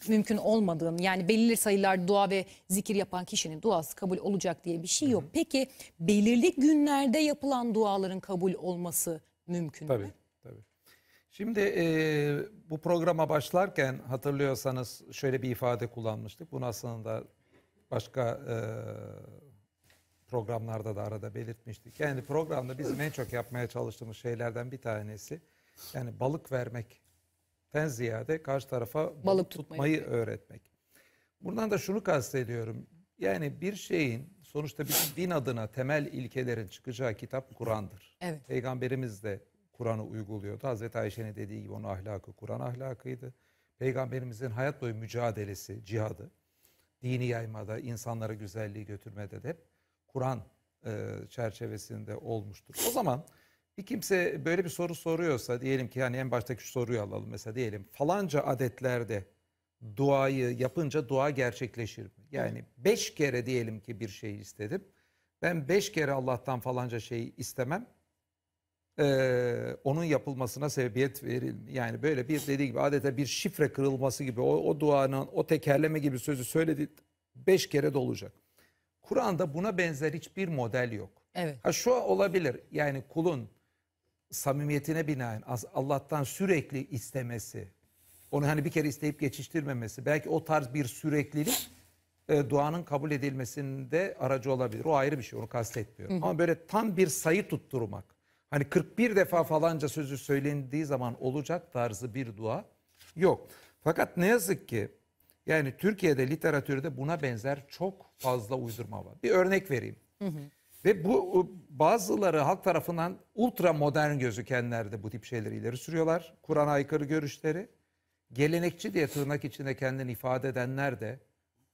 mümkün olmadığını yani belirli sayılar dua ve zikir yapan kişinin duası kabul olacak diye bir şey yok. Hı hı. Peki belirli günlerde yapılan duaların kabul olması mümkün Tabii. mü? Şimdi e, bu programa başlarken hatırlıyorsanız şöyle bir ifade kullanmıştık. Bunu aslında başka e, programlarda da arada belirtmiştik. Yani programda bizim en çok yapmaya çalıştığımız şeylerden bir tanesi yani balık vermekten ziyade karşı tarafa balık, balık tutmayı, tutmayı öğretmek. Buradan da şunu kastediyorum. Yani bir şeyin sonuçta bizim din adına temel ilkelerin çıkacağı kitap Kur'an'dır. Evet. Peygamberimiz de Kur'an'ı uyguluyordu. Hazreti Ayşe'nin dediği gibi onun ahlakı Kur'an ahlakıydı. Peygamberimizin hayat boyu mücadelesi, cihadı, dini yaymada, insanlara güzelliği götürmede de hep Kur'an e, çerçevesinde olmuştur. O zaman bir kimse böyle bir soru soruyorsa diyelim ki yani en baştaki şu soruyu alalım mesela diyelim falanca adetlerde duayı yapınca dua gerçekleşir mi? Yani beş kere diyelim ki bir şey istedim. Ben beş kere Allah'tan falanca şeyi istemem e, onun yapılmasına sebebiyet verilmiyor. Yani böyle bir dediği gibi adeta bir şifre kırılması gibi o, o duanın o tekerleme gibi sözü söyledi beş kere de olacak. Kur'an'da buna benzer hiçbir model yok. Evet. Ha şu olabilir yani kulun samimiyetine binaen Allah'tan sürekli istemesi, onu hani bir kere isteyip geçiştirmemesi, belki o tarz bir süreklilik e, duanın kabul edilmesinde aracı olabilir. O ayrı bir şey, onu kastetmiyorum. Hı hı. Ama böyle tam bir sayı tutturmak. Hani 41 defa falanca sözü söylendiği zaman olacak tarzı bir dua yok. Fakat ne yazık ki yani Türkiye'de literatürde buna benzer çok fazla uydurma var. Bir örnek vereyim. Hı hı. Ve bu bazıları halk tarafından ultra modern gözükenler de bu tip şeyleri ileri sürüyorlar. Kur'an aykırı görüşleri. Gelenekçi diye tırnak içinde kendini ifade edenler de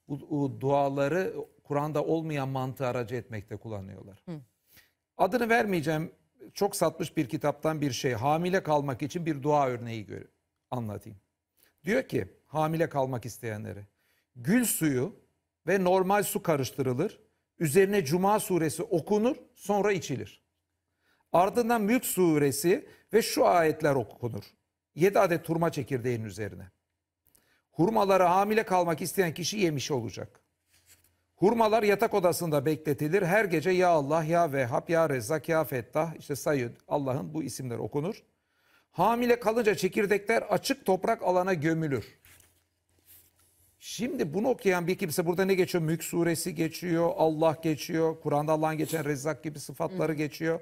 bu, bu duaları Kur'an'da olmayan mantığı aracı etmekte kullanıyorlar. Hı. Adını vermeyeceğim çok satmış bir kitaptan bir şey. Hamile kalmak için bir dua örneği gör anlatayım. Diyor ki hamile kalmak isteyenlere gül suyu ve normal su karıştırılır. Üzerine Cuma suresi okunur sonra içilir. Ardından Mülk suresi ve şu ayetler okunur. 7 adet turma çekirdeğinin üzerine. Hurmaları hamile kalmak isteyen kişi yemiş olacak. Hurmalar yatak odasında bekletilir. Her gece Ya Allah, Ya Vehhab, Ya Rezzak, Ya Fettah işte sayın Allah'ın bu isimler okunur. Hamile kalınca çekirdekler açık toprak alana gömülür. Şimdi bunu okuyan bir kimse burada ne geçiyor? Mülk suresi geçiyor, Allah geçiyor, Kur'an'da Allah'ın geçen Rezzak gibi sıfatları geçiyor.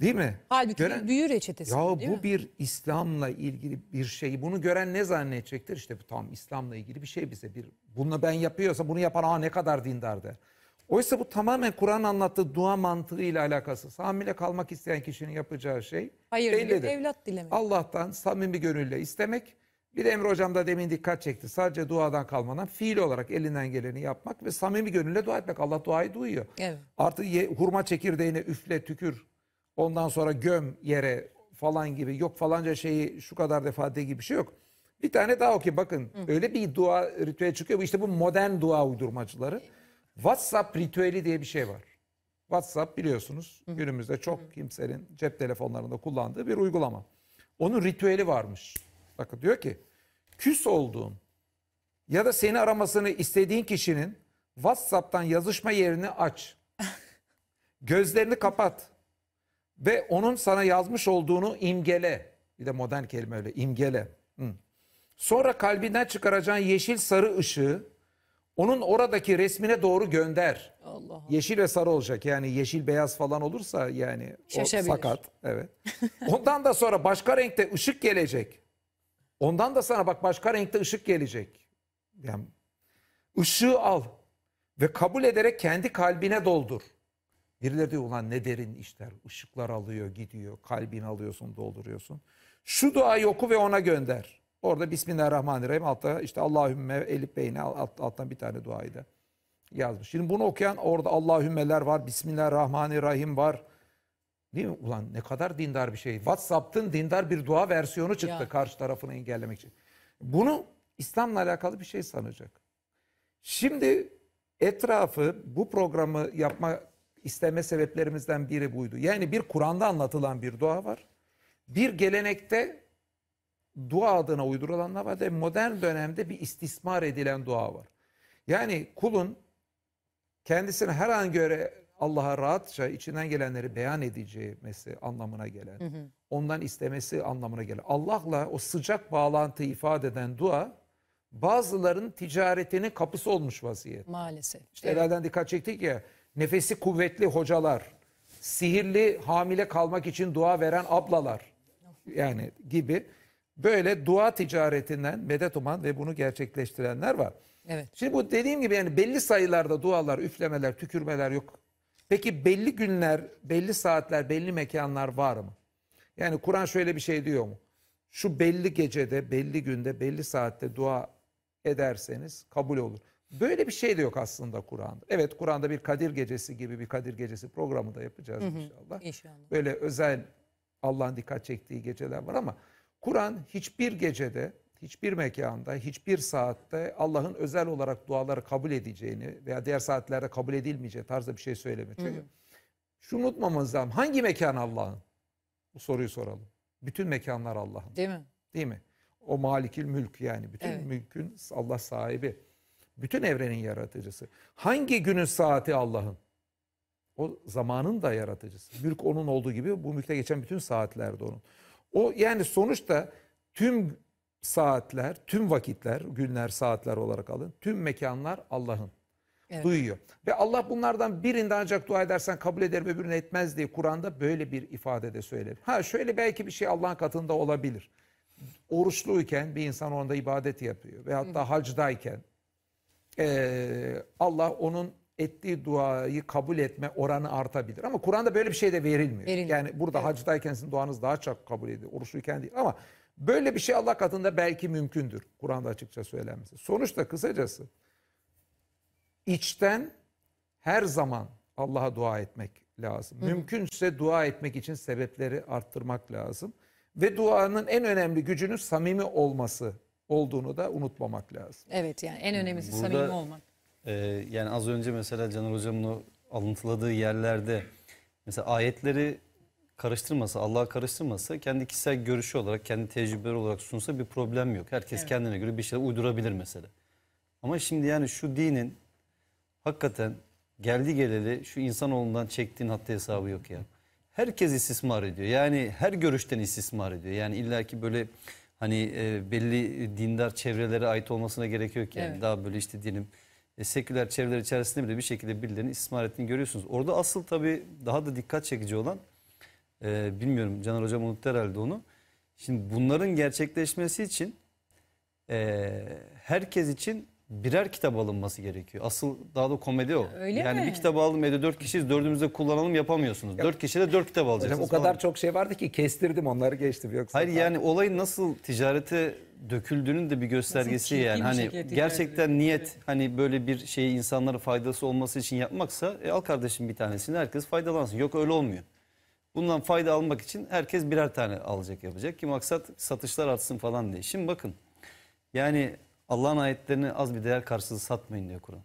Değil mi? Halbuki gören, büyü reçetesi. Ya bu mi? bir İslam'la ilgili bir şey. Bunu gören ne zannedecektir? İşte bu tam İslam'la ilgili bir şey bize. Bir, bununla ben yapıyorsa bunu yapan aa ne kadar dindar der. Oysa bu tamamen Kur'an anlattığı dua mantığıyla alakası. Hamile kalmak isteyen kişinin yapacağı şey Hayır, bellidir. evlat dilemek. Allah'tan samimi gönülle istemek. Bir de Emre Hocam da demin dikkat çekti. Sadece duadan kalmadan fiil olarak elinden geleni yapmak ve samimi gönülle dua etmek. Allah duayı duyuyor. Evet. Artık ye, hurma çekirdeğine üfle, tükür Ondan sonra göm yere falan gibi yok falanca şeyi şu kadar defa de gibi bir şey yok. Bir tane daha okey bakın Hı. öyle bir dua ritüeli çıkıyor. bu işte bu modern dua uydurmacıları. WhatsApp ritüeli diye bir şey var. WhatsApp biliyorsunuz Hı. günümüzde çok kimsenin cep telefonlarında kullandığı bir uygulama. Onun ritüeli varmış. Bakın diyor ki küs olduğun ya da seni aramasını istediğin kişinin WhatsApp'tan yazışma yerini aç. Gözlerini kapat ve onun sana yazmış olduğunu imgele. Bir de modern kelime öyle imgele. Hı. Sonra kalbinden çıkaracağın yeşil sarı ışığı onun oradaki resmine doğru gönder. Allah Allah. Yeşil ve sarı olacak. Yani yeşil beyaz falan olursa yani o sakat. Evet. Ondan da sonra başka renkte ışık gelecek. Ondan da sana bak başka renkte ışık gelecek. Yani ışığı al ve kabul ederek kendi kalbine doldur. Birileri diyor ulan ne derin işler. Işıklar alıyor gidiyor. Kalbini alıyorsun dolduruyorsun. Şu duayı oku ve ona gönder. Orada Bismillahirrahmanirrahim altta işte Allahümme Elif Beyne alt, alttan bir tane duayı da yazmış. Şimdi bunu okuyan orada Allahümmeler var. Bismillahirrahmanirrahim var. Değil mi? Ulan ne kadar dindar bir şey. WhatsApp'tın dindar bir dua versiyonu çıktı ya. karşı tarafını engellemek için. Bunu İslam'la alakalı bir şey sanacak. Şimdi etrafı bu programı yapma isteme sebeplerimizden biri buydu. Yani bir Kur'an'da anlatılan bir dua var. Bir gelenekte dua adına uydurulanlar var ve modern dönemde bir istismar edilen dua var. Yani kulun kendisine her an göre Allah'a rahatça içinden gelenleri beyan edeceğimesi anlamına gelen, hı hı. ondan istemesi anlamına gelen, Allah'la o sıcak bağlantı ifade eden dua bazılarının ticaretinin kapısı olmuş vaziyet. Maalesef. İşte evet. evvelden dikkat çektik ya, nefesi kuvvetli hocalar, sihirli hamile kalmak için dua veren ablalar yani gibi böyle dua ticaretinden medet uman ve bunu gerçekleştirenler var. Evet. Şimdi bu dediğim gibi yani belli sayılarda dualar, üflemeler, tükürmeler yok. Peki belli günler, belli saatler, belli mekanlar var mı? Yani Kur'an şöyle bir şey diyor mu? Şu belli gecede, belli günde, belli saatte dua ederseniz kabul olur. Böyle bir şey de yok aslında Kur'an'da. Evet Kur'an'da bir Kadir Gecesi gibi bir Kadir Gecesi programı da yapacağız hı hı, inşallah. İnşallah. Böyle özel Allah'ın dikkat çektiği geceler var ama Kur'an hiçbir gecede, hiçbir mekanda, hiçbir saatte Allah'ın özel olarak duaları kabul edeceğini veya diğer saatlerde kabul edilmeyeceği tarzda bir şey söylemiyor. Çünkü hı şunu unutmamamız lazım. Hangi mekan Allah'ın? Bu soruyu soralım. Bütün mekanlar Allah'ın. Değil mi? Değil mi? O malikil mülk yani. Bütün evet. mülkün Allah sahibi. Bütün evrenin yaratıcısı. Hangi günün saati Allah'ın? O zamanın da yaratıcısı. Mülk onun olduğu gibi bu mülkte geçen bütün saatler de onun. O yani sonuçta tüm saatler, tüm vakitler, günler, saatler olarak alın. Tüm mekanlar Allah'ın. Evet. Duyuyor. Ve Allah bunlardan birinde ancak dua edersen kabul eder ve öbürünü etmez diye Kur'an'da böyle bir ifadede söyler. Ha şöyle belki bir şey Allah'ın katında olabilir. Oruçluyken bir insan onda ibadet yapıyor. Ve hatta hacdayken e, Allah onun ettiği duayı kabul etme oranı artabilir. Ama Kur'an'da böyle bir şey de verilmiyor. Verilmiyor. Yani burada evet. hacdayken sizin duanız daha çok kabul edilir. Oruçluyken değil ama böyle bir şey Allah katında belki mümkündür. Kur'an'da açıkça söylenmesi. Sonuçta kısacası içten her zaman Allah'a dua etmek lazım. Hı. Mümkünse dua etmek için sebepleri arttırmak lazım. Ve duanın en önemli gücünün samimi olması olduğunu da unutmamak lazım. Evet yani en önemlisi Burada, samimi olmak. E, yani az önce mesela Caner Hocam'ın alıntıladığı yerlerde mesela ayetleri karıştırmasa, Allah'a karıştırmasa kendi kişisel görüşü olarak, kendi tecrübeleri olarak sunsa bir problem yok. Herkes evet. kendine göre bir şeyler uydurabilir mesela. Ama şimdi yani şu dinin hakikaten geldi geleli şu insanoğlundan çektiğin hatta hesabı yok ya. Herkes istismar ediyor. Yani her görüşten istismar ediyor. Yani illaki böyle hani e, belli e, dindar çevrelere ait olmasına gerek yok yani. Evet. Daha böyle işte dinim e, seküler çevreler içerisinde bile bir şekilde birilerinin istismar ettiğini görüyorsunuz. Orada asıl tabii daha da dikkat çekici olan e, bilmiyorum Caner Hocam unuttu herhalde onu. Şimdi bunların gerçekleşmesi için e, herkes için birer kitap alınması gerekiyor. Asıl daha da komedi o. Öyle yani mi? bir kitap aldım evde dört kişiyiz dördümüzde kullanalım yapamıyorsunuz. dört kişi de dört kitap alacaksınız. Hocam o kadar falan. çok şey vardı ki kestirdim onları geçtim yoksa. Hayır yani olayın nasıl ticarete döküldüğünün de bir göstergesi nasıl yani. Hani gerçekten ticareti. niyet hani böyle bir şeyi insanlara faydası olması için yapmaksa e, al kardeşim bir tanesini herkes faydalansın. Yok öyle olmuyor. Bundan fayda almak için herkes birer tane alacak yapacak ki maksat satışlar artsın falan diye. Şimdi bakın yani Allah'ın ayetlerini az bir değer karşılığı satmayın diyor Kur'an.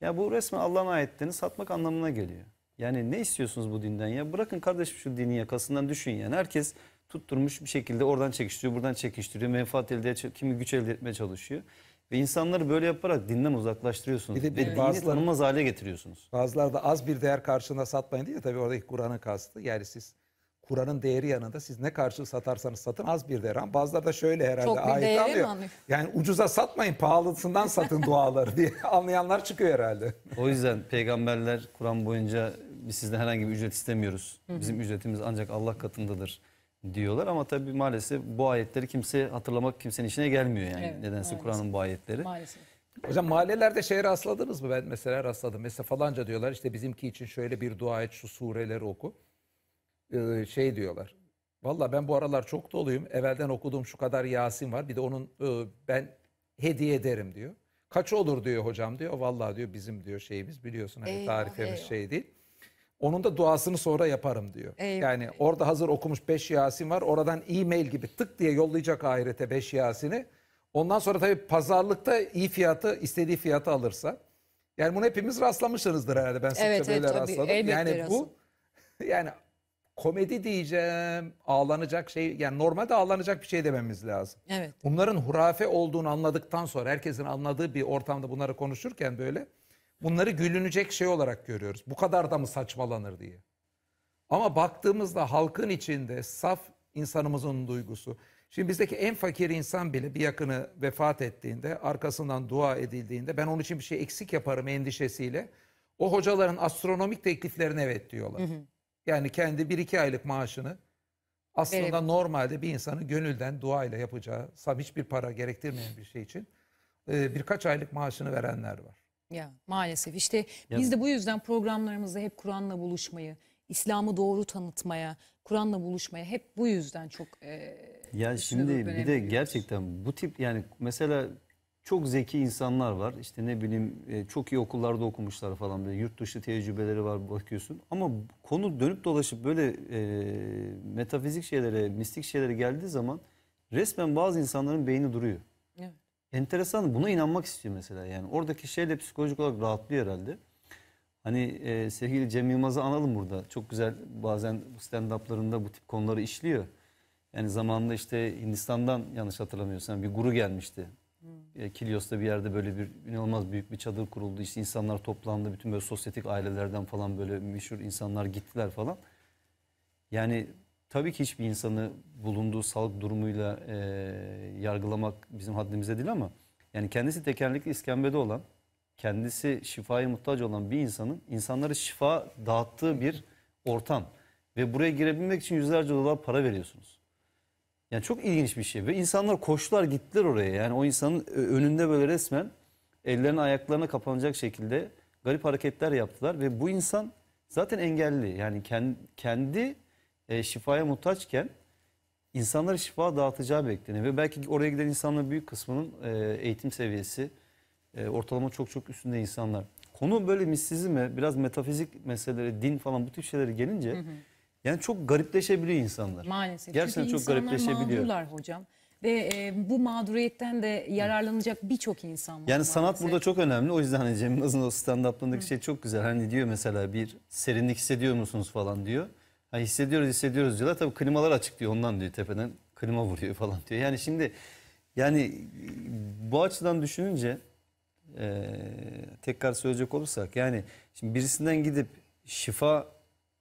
Ya bu resmen Allah'ın ayetlerini satmak anlamına geliyor. Yani ne istiyorsunuz bu dinden ya? Bırakın kardeşim şu dini yakasından düşün yani. Herkes tutturmuş bir şekilde oradan çekiştiriyor, buradan çekiştiriyor. Menfaat elde etmeye, kimi güç elde etmeye çalışıyor. Ve insanları böyle yaparak dinden uzaklaştırıyorsunuz. Bir de bir, Ve dini tanımaz hale getiriyorsunuz. Bazıları da az bir değer karşılığında satmayın diye tabii oradaki Kur'an'ın kastı. Yani siz Buranın değeri yanında siz ne karşılığı satarsanız satın az bir değer. Bazıları da şöyle herhalde Çok bir ayet mi alıyor. Yani ucuza satmayın pahalısından satın duaları diye anlayanlar çıkıyor herhalde. O yüzden peygamberler Kur'an boyunca biz sizden herhangi bir ücret istemiyoruz. Bizim ücretimiz ancak Allah katındadır diyorlar ama tabii maalesef bu ayetleri kimse hatırlamak kimsenin işine gelmiyor yani. Evet, Nedense Kur'an'ın bu ayetleri. Maalesef. Hocam mahallelerde şeye rastladınız mı? Ben mesela rastladım. Mesela falanca diyorlar işte bizimki için şöyle bir dua et şu sureleri oku. Ee, şey diyorlar. Valla ben bu aralar çok doluyum. Evvelden okuduğum şu kadar Yasin var. Bir de onun e, ben hediye ederim diyor. Kaç olur diyor hocam diyor. Valla diyor bizim diyor şeyimiz biliyorsun hani eyvah, tarifemiz şey değil. Onun da duasını sonra yaparım diyor. Eyvah. Yani orada hazır okumuş 5 Yasin var. Oradan e-mail gibi tık diye yollayacak ahirete 5 Yasin'i. Ondan sonra tabii pazarlıkta iyi fiyatı istediği fiyatı alırsa. Yani bunu hepimiz rastlamışsınızdır herhalde. Ben sıkça evet, böyle evet, rastladım. Tabii, yani bu yani komedi diyeceğim, ağlanacak şey yani normalde ağlanacak bir şey dememiz lazım. Evet. Bunların hurafe olduğunu anladıktan sonra herkesin anladığı bir ortamda bunları konuşurken böyle bunları gülünecek şey olarak görüyoruz. Bu kadar da mı saçmalanır diye. Ama baktığımızda halkın içinde saf insanımızın duygusu. Şimdi bizdeki en fakir insan bile bir yakını vefat ettiğinde, arkasından dua edildiğinde ben onun için bir şey eksik yaparım endişesiyle o hocaların astronomik tekliflerine evet diyorlar. Hı hı. Yani kendi bir iki aylık maaşını aslında Verelim. normalde bir insanın gönülden duayla yapacağı, hiçbir para gerektirmeyen bir şey için e, birkaç aylık maaşını verenler var. Ya maalesef işte ya. biz de bu yüzden programlarımızda hep Kur'an'la buluşmayı, İslam'ı doğru tanıtmaya, Kur'an'la buluşmaya hep bu yüzden çok e, Ya şimdi bir de gerçekten bu tip yani mesela çok zeki insanlar var. İşte ne bileyim e, çok iyi okullarda okumuşlar falan böyle yurt dışı tecrübeleri var bakıyorsun. Ama konu dönüp dolaşıp böyle e, metafizik şeylere, mistik şeylere geldiği zaman resmen bazı insanların beyni duruyor. Evet. Enteresan buna inanmak istiyor mesela yani. Oradaki şeyle psikolojik olarak rahatlıyor herhalde. Hani e, sevgili Cem Yılmaz'ı analım burada. Çok güzel bazen stand-up'larında bu tip konuları işliyor. Yani zamanında işte Hindistan'dan yanlış hatırlamıyorsam bir guru gelmişti. Hmm. E, Kilios'ta bir yerde böyle bir inanılmaz büyük bir çadır kuruldu. İşte insanlar toplandı. Bütün böyle sosyetik ailelerden falan böyle meşhur insanlar gittiler falan. Yani tabii ki hiçbir insanı bulunduğu sağlık durumuyla e, yargılamak bizim haddimize değil ama yani kendisi tekerlekli iskembede olan, kendisi şifaya muhtaç olan bir insanın insanlara şifa dağıttığı bir ortam. Ve buraya girebilmek için yüzlerce dolar para veriyorsunuz. Yani çok ilginç bir şey. Ve insanlar koştular gittiler oraya. Yani o insanın e, önünde böyle resmen ellerine ayaklarına kapanacak şekilde garip hareketler yaptılar. Ve bu insan zaten engelli. Yani kendi, kendi e, şifaya muhtaçken insanlara şifa dağıtacağı bekleniyor. Ve belki oraya giden insanların büyük kısmının e, eğitim seviyesi e, ortalama çok çok üstünde insanlar. Konu böyle mistisizme, biraz metafizik meseleleri, din falan bu tip şeyleri gelince... Hı hı yani çok garipleşebiliyor insanlar. Maalesef. Gerçekten Çünkü çok garipleşebiliyor. mağdurlar hocam. Ve e, bu mağduriyetten de yararlanacak birçok insan var. Yani maalesef. sanat burada çok önemli. O yüzden hani Cem Yılmaz'ın o stand-up'ındaki şey çok güzel. Hani diyor mesela bir serinlik hissediyor musunuz falan diyor. Ha, hissediyoruz hissediyoruz diyorlar. Tabii klimalar açık diyor ondan diyor tepeden klima vuruyor falan diyor. Yani şimdi yani bu açıdan düşününce e, tekrar söyleyecek olursak yani şimdi birisinden gidip şifa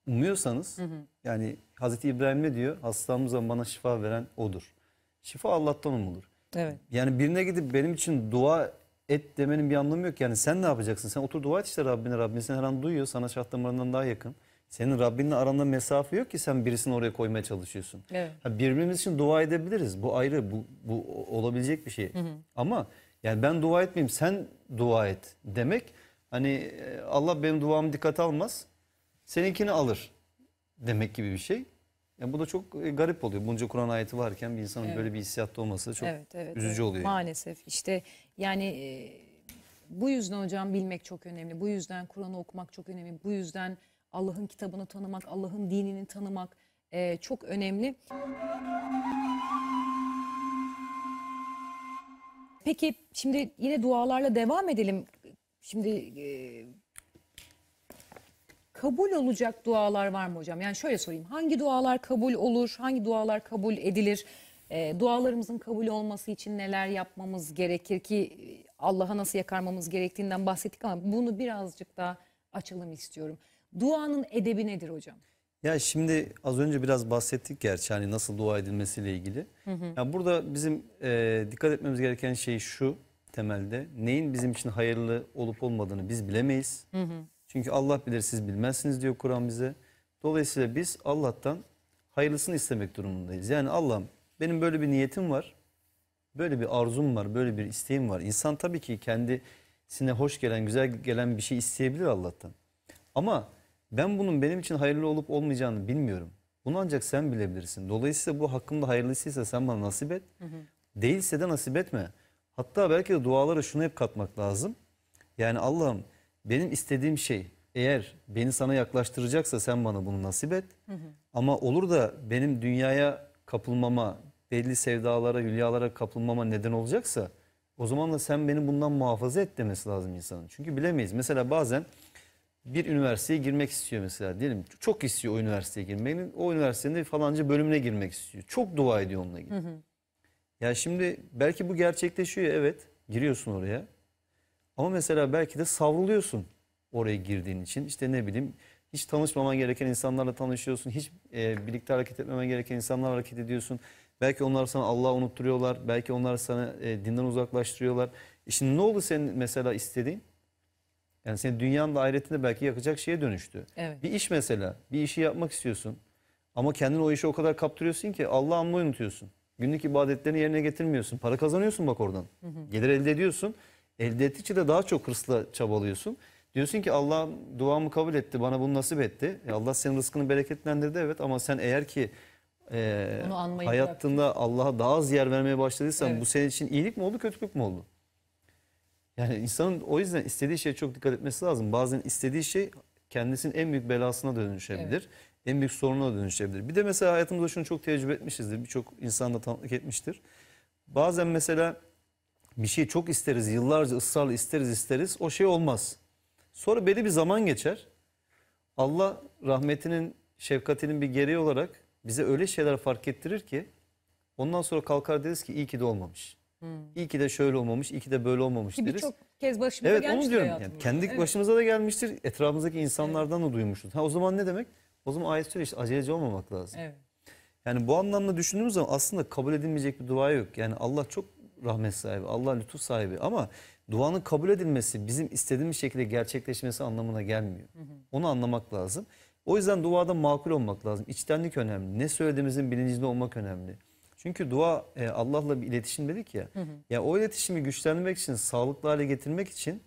umuyorsanız hı hı. yani Hazreti İbrahim ne diyor? Hastamızdan bana şifa veren odur. Şifa Allah'tan umulur. Evet. Yani birine gidip benim için dua et demenin bir anlamı yok. Yani sen ne yapacaksın? Sen otur dua et işte Rabbine. Rabbin seni her an duyuyor. Sana şah daha yakın. Senin Rabbinle aranda mesafe yok ki sen birisini oraya koymaya çalışıyorsun. Evet. Ha, birbirimiz için dua edebiliriz. Bu ayrı. Bu, bu olabilecek bir şey. Hı hı. Ama yani ben dua etmeyeyim sen dua et demek. Hani e, Allah benim duamı dikkat almaz seninkini alır demek gibi bir şey. Yani bu da çok e, garip oluyor. Bunca Kur'an ayeti varken bir insanın evet. böyle bir hissiyatta olması çok evet, evet, üzücü evet. oluyor. Maalesef işte yani e, bu yüzden hocam bilmek çok önemli. Bu yüzden Kur'an'ı okumak çok önemli. Bu yüzden Allah'ın kitabını tanımak, Allah'ın dinini tanımak e, çok önemli. Peki şimdi yine dualarla devam edelim. Şimdi kabul olacak dualar var mı hocam? Yani şöyle sorayım. Hangi dualar kabul olur? Hangi dualar kabul edilir? E, dualarımızın kabul olması için neler yapmamız gerekir ki e, Allah'a nasıl yakarmamız gerektiğinden bahsettik ama bunu birazcık daha açalım istiyorum. Duanın edebi nedir hocam? Ya şimdi az önce biraz bahsettik gerçi hani nasıl dua edilmesiyle ilgili. Hı hı. Ya burada bizim e, dikkat etmemiz gereken şey şu temelde. Neyin bizim için hayırlı olup olmadığını biz bilemeyiz. Hı hı. Çünkü Allah bilir siz bilmezsiniz diyor Kur'an bize. Dolayısıyla biz Allah'tan hayırlısını istemek durumundayız. Yani Allah'ım benim böyle bir niyetim var. Böyle bir arzum var, böyle bir isteğim var. İnsan tabii ki kendisine hoş gelen, güzel gelen bir şey isteyebilir Allah'tan. Ama ben bunun benim için hayırlı olup olmayacağını bilmiyorum. Bunu ancak sen bilebilirsin. Dolayısıyla bu hakkımda hayırlısıysa sen bana nasip et. Hı hı. Değilse de nasip etme. Hatta belki de dualara şunu hep katmak lazım. Yani Allah'ım benim istediğim şey eğer beni sana yaklaştıracaksa sen bana bunu nasip et. Hı hı. Ama olur da benim dünyaya kapılmama, belli sevdalara, hülyalara kapılmama neden olacaksa o zaman da sen beni bundan muhafaza et demesi lazım insanın. Çünkü bilemeyiz. Mesela bazen bir üniversiteye girmek istiyor mesela diyelim. Çok istiyor o üniversiteye girmeyi. O üniversitenin falanca bölümüne girmek istiyor. Çok dua ediyor onunla ilgili. Ya şimdi belki bu gerçekleşiyor evet. Giriyorsun oraya. Ama mesela belki de savruluyorsun oraya girdiğin için. İşte ne bileyim hiç tanışmaman gereken insanlarla tanışıyorsun. Hiç e, birlikte hareket etmemen gereken insanlarla hareket ediyorsun. Belki onlar sana Allah'ı unutturuyorlar. Belki onlar sana e, dinden uzaklaştırıyorlar. E şimdi ne oldu senin mesela istediğin? Yani senin dünyanın da ahiretini belki yakacak şeye dönüştü. Evet. Bir iş mesela. Bir işi yapmak istiyorsun. Ama kendini o işe o kadar kaptırıyorsun ki Allah'ı anmayı unutuyorsun. Günlük ibadetlerini yerine getirmiyorsun. Para kazanıyorsun bak oradan. Hı hı. Gelir elde ediyorsun elde ettikçe de daha çok hırsla çabalıyorsun. Diyorsun ki Allah duamı kabul etti, bana bunu nasip etti. E Allah senin rızkını bereketlendirdi evet ama sen eğer ki e, hayatında Allah'a daha az yer vermeye başladıysan evet. bu senin için iyilik mi oldu, kötülük mü oldu? Yani insanın o yüzden istediği şeye çok dikkat etmesi lazım. Bazen istediği şey kendisinin en büyük belasına dönüşebilir. Evet. En büyük sorununa dönüşebilir. Bir de mesela hayatımızda şunu çok tecrübe etmişizdir. Birçok insan da tanıklık etmiştir. Bazen mesela bir şey çok isteriz, yıllarca ısrarla isteriz isteriz o şey olmaz. Sonra belli bir zaman geçer. Allah rahmetinin, şefkatinin bir gereği olarak bize öyle şeyler fark ettirir ki ondan sonra kalkar deriz ki iyi ki de olmamış. Hmm. İyi ki de şöyle olmamış, iyi ki de böyle olmamış ki deriz. Birçok kez başımıza evet, gelmiştir onu diyorum. Yani kendi evet. başımıza da gelmiştir, etrafımızdaki insanlardan evet. da duymuşuz. Ha o zaman ne demek? O zaman ayet söyle işte aceleci olmamak lazım. Evet. Yani bu anlamda düşündüğümüz zaman aslında kabul edilmeyecek bir dua yok. Yani Allah çok rahmet sahibi, Allah lütuf sahibi ama duanın kabul edilmesi bizim istediğimiz şekilde gerçekleşmesi anlamına gelmiyor. Onu anlamak lazım. O yüzden duada makul olmak lazım. İçtenlik önemli. Ne söylediğimizin bilincinde olmak önemli. Çünkü dua e, Allah'la bir iletişim dedik ya. Hı hı. o iletişimi güçlendirmek için, sağlıklı hale getirmek için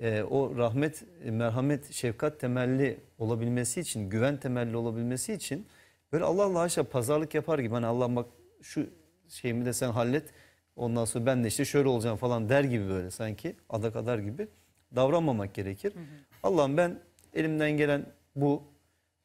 e, o rahmet, e, merhamet, şefkat temelli olabilmesi için, güven temelli olabilmesi için böyle Allah'la haşa pazarlık yapar gibi hani Allah bak şu şeyimi de sen hallet Ondan sonra ben de işte şöyle olacağım falan der gibi böyle sanki ada kadar gibi davranmamak gerekir. Allah'ım ben elimden gelen bu.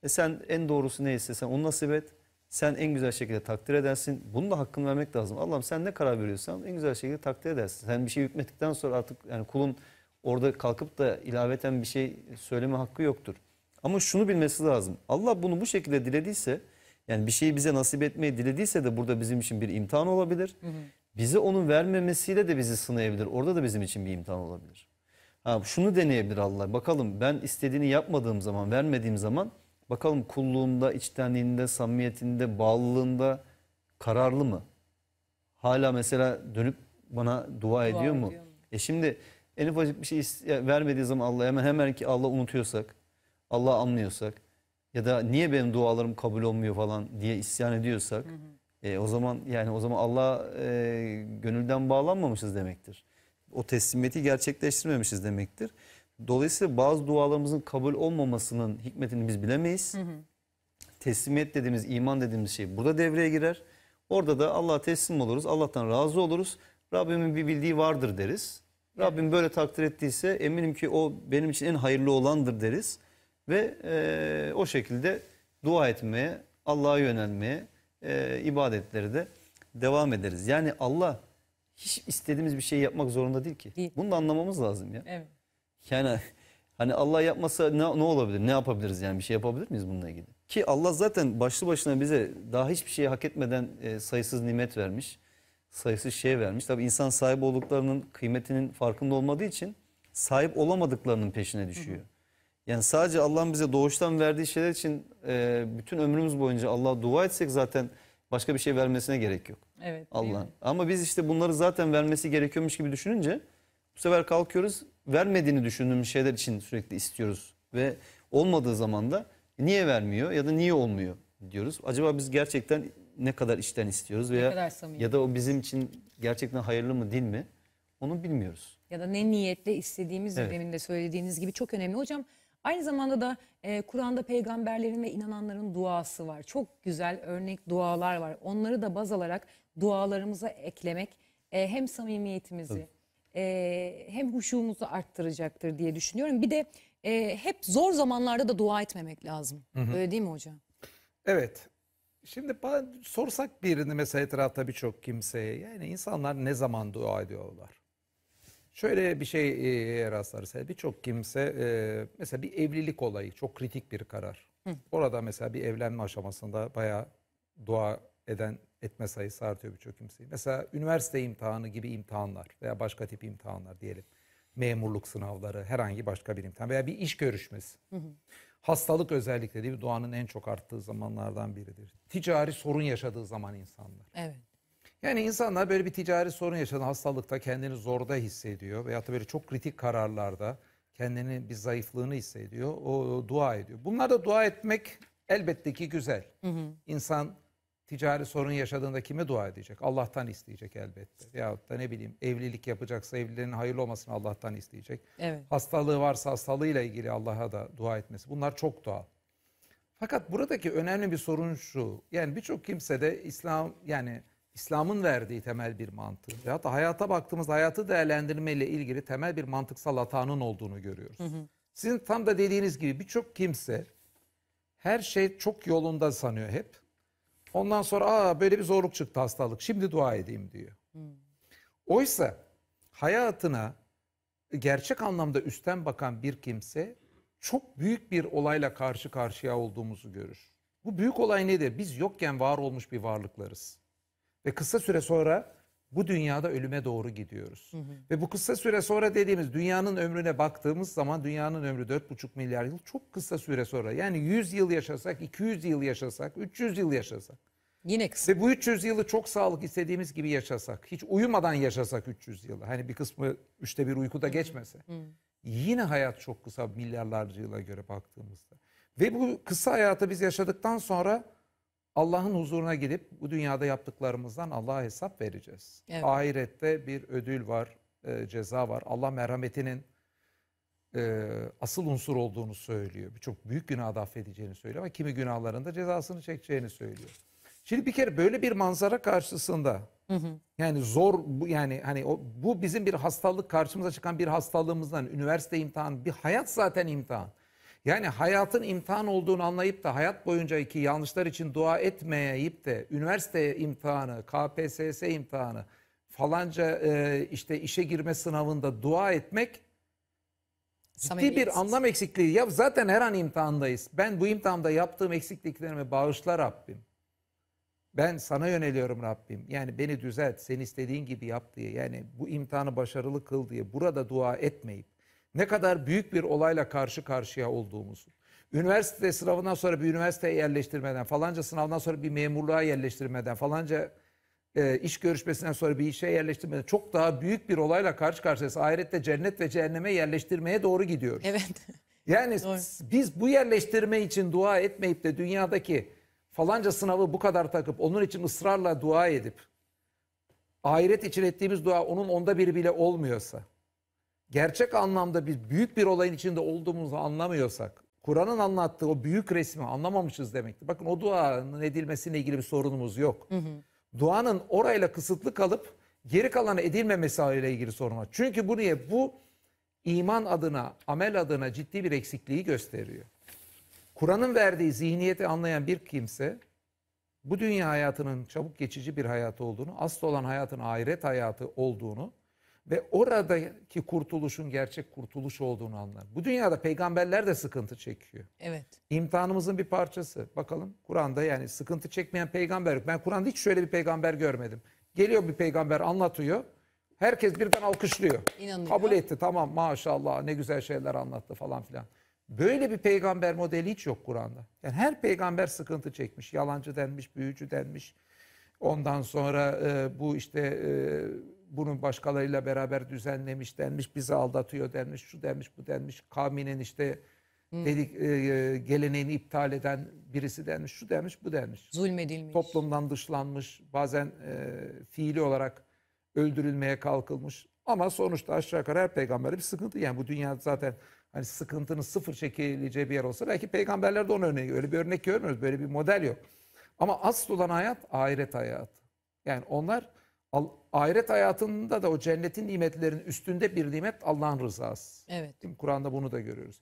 E sen en doğrusu neyse sen onu nasip et. Sen en güzel şekilde takdir edersin. Bunu da hakkını vermek lazım. Allah'ım sen ne karar veriyorsan en güzel şekilde takdir edersin. Sen bir şey hükmettikten sonra artık yani kulun orada kalkıp da ilaveten bir şey söyleme hakkı yoktur. Ama şunu bilmesi lazım. Allah bunu bu şekilde dilediyse yani bir şeyi bize nasip etmeyi dilediyse de burada bizim için bir imtihan olabilir. Hı hı bize onu vermemesiyle de bizi sınayabilir. Orada da bizim için bir imtihan olabilir. Ha, şunu deneyebilir Allah. Bakalım ben istediğini yapmadığım zaman, vermediğim zaman bakalım kulluğunda, içtenliğinde, samimiyetinde, bağlılığında kararlı mı? Hala mesela dönüp bana dua, dua ediyor, mu? mu? E şimdi en ufacık bir şey vermediği zaman Allah hemen hemen ki Allah unutuyorsak, Allah anlıyorsak ya da niye benim dualarım kabul olmuyor falan diye isyan ediyorsak hı hı. E, o zaman yani o zaman Allah e, gönülden bağlanmamışız demektir. O teslimiyeti gerçekleştirmemişiz demektir. Dolayısıyla bazı dualarımızın kabul olmamasının hikmetini biz bilemeyiz. Hı hı. Teslimiyet dediğimiz, iman dediğimiz şey burada devreye girer. Orada da Allah'a teslim oluruz, Allah'tan razı oluruz. Rabbimin bir bildiği vardır deriz. Rabbim böyle takdir ettiyse eminim ki o benim için en hayırlı olandır deriz. Ve e, o şekilde dua etmeye, Allah'a yönelmeye, e, ibadetleri de devam ederiz. Yani Allah hiç istediğimiz bir şey yapmak zorunda değil ki. Değil. Bunu da anlamamız lazım ya. Evet. Yani hani Allah yapmasa ne, ne olabilir? Ne yapabiliriz yani? Bir şey yapabilir miyiz bununla ilgili? Ki Allah zaten başlı başına bize daha hiçbir şeyi hak etmeden e, sayısız nimet vermiş. Sayısız şey vermiş. Tabi insan sahip olduklarının kıymetinin farkında olmadığı için sahip olamadıklarının peşine düşüyor. Hı hı. Yani sadece Allah'ın bize doğuştan verdiği şeyler için e, bütün ömrümüz boyunca Allah'a dua etsek zaten başka bir şey vermesine gerek yok. Evet. Allah. Ama biz işte bunları zaten vermesi gerekiyormuş gibi düşününce bu sefer kalkıyoruz vermediğini düşündüğümüz şeyler için sürekli istiyoruz. Ve olmadığı zaman da niye vermiyor ya da niye olmuyor diyoruz. Acaba biz gerçekten ne kadar işten istiyoruz veya ya da o bizim için gerçekten hayırlı mı değil mi onu bilmiyoruz. Ya da ne niyetle istediğimiz evet. de söylediğiniz gibi çok önemli. Hocam Aynı zamanda da e, Kur'an'da peygamberlerin ve inananların duası var. Çok güzel örnek dualar var. Onları da baz alarak dualarımıza eklemek e, hem samimiyetimizi e, hem huşumuzu arttıracaktır diye düşünüyorum. Bir de e, hep zor zamanlarda da dua etmemek lazım. Hı hı. Öyle değil mi hocam? Evet. Şimdi sorsak birini mesela etrafta birçok kimseye yani insanlar ne zaman dua ediyorlar? Şöyle bir şey e, rastlarsa birçok kimse e, mesela bir evlilik olayı çok kritik bir karar. Hı. Orada mesela bir evlenme aşamasında bayağı dua eden etme sayısı artıyor birçok kimseyi. Mesela üniversite imtihanı gibi imtihanlar veya başka tip imtihanlar diyelim. Memurluk sınavları, herhangi başka bir imtihan veya bir iş görüşmesi. Hı hı. Hastalık özellikle değil mi? Doğanın en çok arttığı zamanlardan biridir. Ticari sorun yaşadığı zaman insanlar. Evet. Yani insanlar böyle bir ticari sorun yaşadığında hastalıkta kendini zorda hissediyor veyahut da böyle çok kritik kararlarda kendini bir zayıflığını hissediyor. O dua ediyor. Bunlar da dua etmek elbette ki güzel. Hı hı. İnsan ticari sorun yaşadığında kime dua edecek? Allah'tan isteyecek elbette. Veyahut da ne bileyim evlilik yapacaksa evliliğin hayırlı olmasını Allah'tan isteyecek. Evet. Hastalığı varsa hastalığıyla ilgili Allah'a da dua etmesi. Bunlar çok doğal. Fakat buradaki önemli bir sorun şu. Yani birçok kimse de İslam yani İslam'ın verdiği temel bir mantığı ve da hayata baktığımız hayatı değerlendirmeyle ilgili temel bir mantıksal hatanın olduğunu görüyoruz. Hı hı. Sizin tam da dediğiniz gibi birçok kimse her şey çok yolunda sanıyor hep. Ondan sonra aa böyle bir zorluk çıktı hastalık şimdi dua edeyim diyor. Hı. Oysa hayatına gerçek anlamda üstten bakan bir kimse çok büyük bir olayla karşı karşıya olduğumuzu görür. Bu büyük olay nedir? Biz yokken var olmuş bir varlıklarız. Ve kısa süre sonra bu dünyada ölüme doğru gidiyoruz. Hı hı. Ve bu kısa süre sonra dediğimiz dünyanın ömrüne baktığımız zaman dünyanın ömrü 4,5 milyar yıl çok kısa süre sonra. Yani 100 yıl yaşasak, 200 yıl yaşasak, 300 yıl yaşasak. Yine kısa. Ve bu 300 yılı çok sağlık istediğimiz gibi yaşasak, hiç uyumadan yaşasak 300 yılı. Hani bir kısmı üçte bir uykuda geçmese. Hı hı. Yine hayat çok kısa milyarlarca yıla göre baktığımızda. Ve bu kısa hayatı biz yaşadıktan sonra Allah'ın huzuruna gidip bu dünyada yaptıklarımızdan Allah'a hesap vereceğiz. Evet. Ahirette bir ödül var, e, ceza var. Allah merhametinin e, asıl unsur olduğunu söylüyor. Birçok büyük günah da affedeceğini söylüyor ama kimi günahların da cezasını çekeceğini söylüyor. Şimdi bir kere böyle bir manzara karşısında hı hı. yani zor bu yani hani o, bu bizim bir hastalık karşımıza çıkan bir hastalığımızdan üniversite imtihanı, bir hayat zaten imtihan. Yani hayatın imtihan olduğunu anlayıp da hayat boyunca iki yanlışlar için dua etmeyip de üniversite imtihanı, KPSS imtihanı, falanca e, işte işe girme sınavında dua etmek ciddi bir anlam eksikliği. Ya zaten her an imtihandayız. Ben bu imtihanda yaptığım eksikliklerimi bağışla Rabbim. Ben sana yöneliyorum Rabbim. Yani beni düzelt, sen istediğin gibi yap diye. Yani bu imtihanı başarılı kıl diye burada dua etmeyip ne kadar büyük bir olayla karşı karşıya olduğumuzu, üniversite sınavından sonra bir üniversiteye yerleştirmeden, falanca sınavdan sonra bir memurluğa yerleştirmeden, falanca e, iş görüşmesinden sonra bir işe yerleştirmeden çok daha büyük bir olayla karşı karşıyayız. Ahirette cennet ve cehenneme yerleştirmeye doğru gidiyoruz. Evet. Yani biz bu yerleştirme için dua etmeyip de dünyadaki falanca sınavı bu kadar takıp onun için ısrarla dua edip ahiret için ettiğimiz dua onun onda biri bile olmuyorsa gerçek anlamda biz büyük bir olayın içinde olduğumuzu anlamıyorsak, Kur'an'ın anlattığı o büyük resmi anlamamışız demektir. Bakın o duanın edilmesiyle ilgili bir sorunumuz yok. Hı hı. Duanın orayla kısıtlı kalıp geri kalanı edilmemesi ile ilgili sorun var. Çünkü bu niye? Bu iman adına, amel adına ciddi bir eksikliği gösteriyor. Kur'an'ın verdiği zihniyeti anlayan bir kimse bu dünya hayatının çabuk geçici bir hayatı olduğunu, asıl olan hayatın ahiret hayatı olduğunu ve oradaki kurtuluşun gerçek kurtuluş olduğunu anlar. Bu dünyada peygamberler de sıkıntı çekiyor. Evet. İmtihanımızın bir parçası. Bakalım Kur'an'da yani sıkıntı çekmeyen peygamber yok. Ben Kur'an'da hiç şöyle bir peygamber görmedim. Geliyor bir peygamber anlatıyor. Herkes birden alkışlıyor. İnanılıyor. Kabul etti tamam maşallah ne güzel şeyler anlattı falan filan. Böyle bir peygamber modeli hiç yok Kur'an'da. Yani her peygamber sıkıntı çekmiş. Yalancı denmiş, büyücü denmiş. Ondan sonra e, bu işte... E, bunu başkalarıyla beraber düzenlemiş denmiş, bizi aldatıyor denmiş, şu denmiş, bu denmiş, kavminin işte hmm. dedik e, e, geleneğini iptal eden birisi denmiş, şu denmiş, bu denmiş. Zulmedilmiş. Toplumdan dışlanmış, bazen e, fiili olarak öldürülmeye kalkılmış. Ama sonuçta aşağı yukarı her peygambere bir sıkıntı. Yani bu dünya zaten hani sıkıntının sıfır çekileceği bir yer olsa belki peygamberlerde onun örneği. Öyle bir örnek görmüyoruz. Böyle bir model yok. Ama asıl olan hayat ahiret hayatı. Yani onlar ahiret hayatında da o cennetin nimetlerinin üstünde bir nimet Allah'ın rızası. Evet. Kur'an'da bunu da görüyoruz.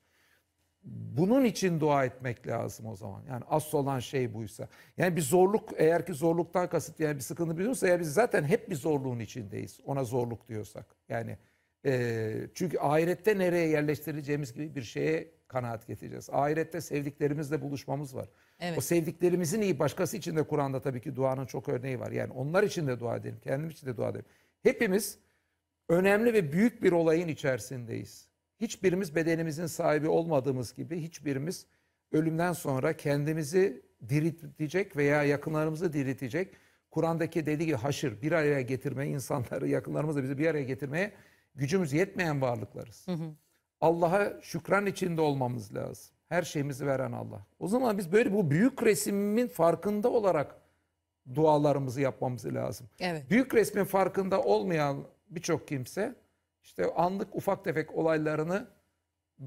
Bunun için dua etmek lazım o zaman. Yani asıl olan şey buysa. Yani bir zorluk eğer ki zorluktan kasıt yani bir sıkıntı biliyorsa eğer biz zaten hep bir zorluğun içindeyiz. Ona zorluk diyorsak. Yani e, çünkü ahirette nereye yerleştirileceğimiz gibi bir şeye kanaat getireceğiz. Ahirette sevdiklerimizle buluşmamız var. Evet. O sevdiklerimizin iyi başkası için de Kur'an'da tabii ki duanın çok örneği var. Yani onlar için de dua edelim, kendim için de dua edelim. Hepimiz önemli ve büyük bir olayın içerisindeyiz. Hiçbirimiz bedenimizin sahibi olmadığımız gibi hiçbirimiz ölümden sonra kendimizi diriltecek veya yakınlarımızı diriltecek. Kur'an'daki dediği gibi haşır bir araya getirmeye, insanları yakınlarımızı bizi bir araya getirmeye gücümüz yetmeyen varlıklarız. Allah'a şükran içinde olmamız lazım her şeyimizi veren Allah. O zaman biz böyle bu büyük resmin farkında olarak dualarımızı yapmamız lazım. Evet. Büyük resmin farkında olmayan birçok kimse işte anlık ufak tefek olaylarını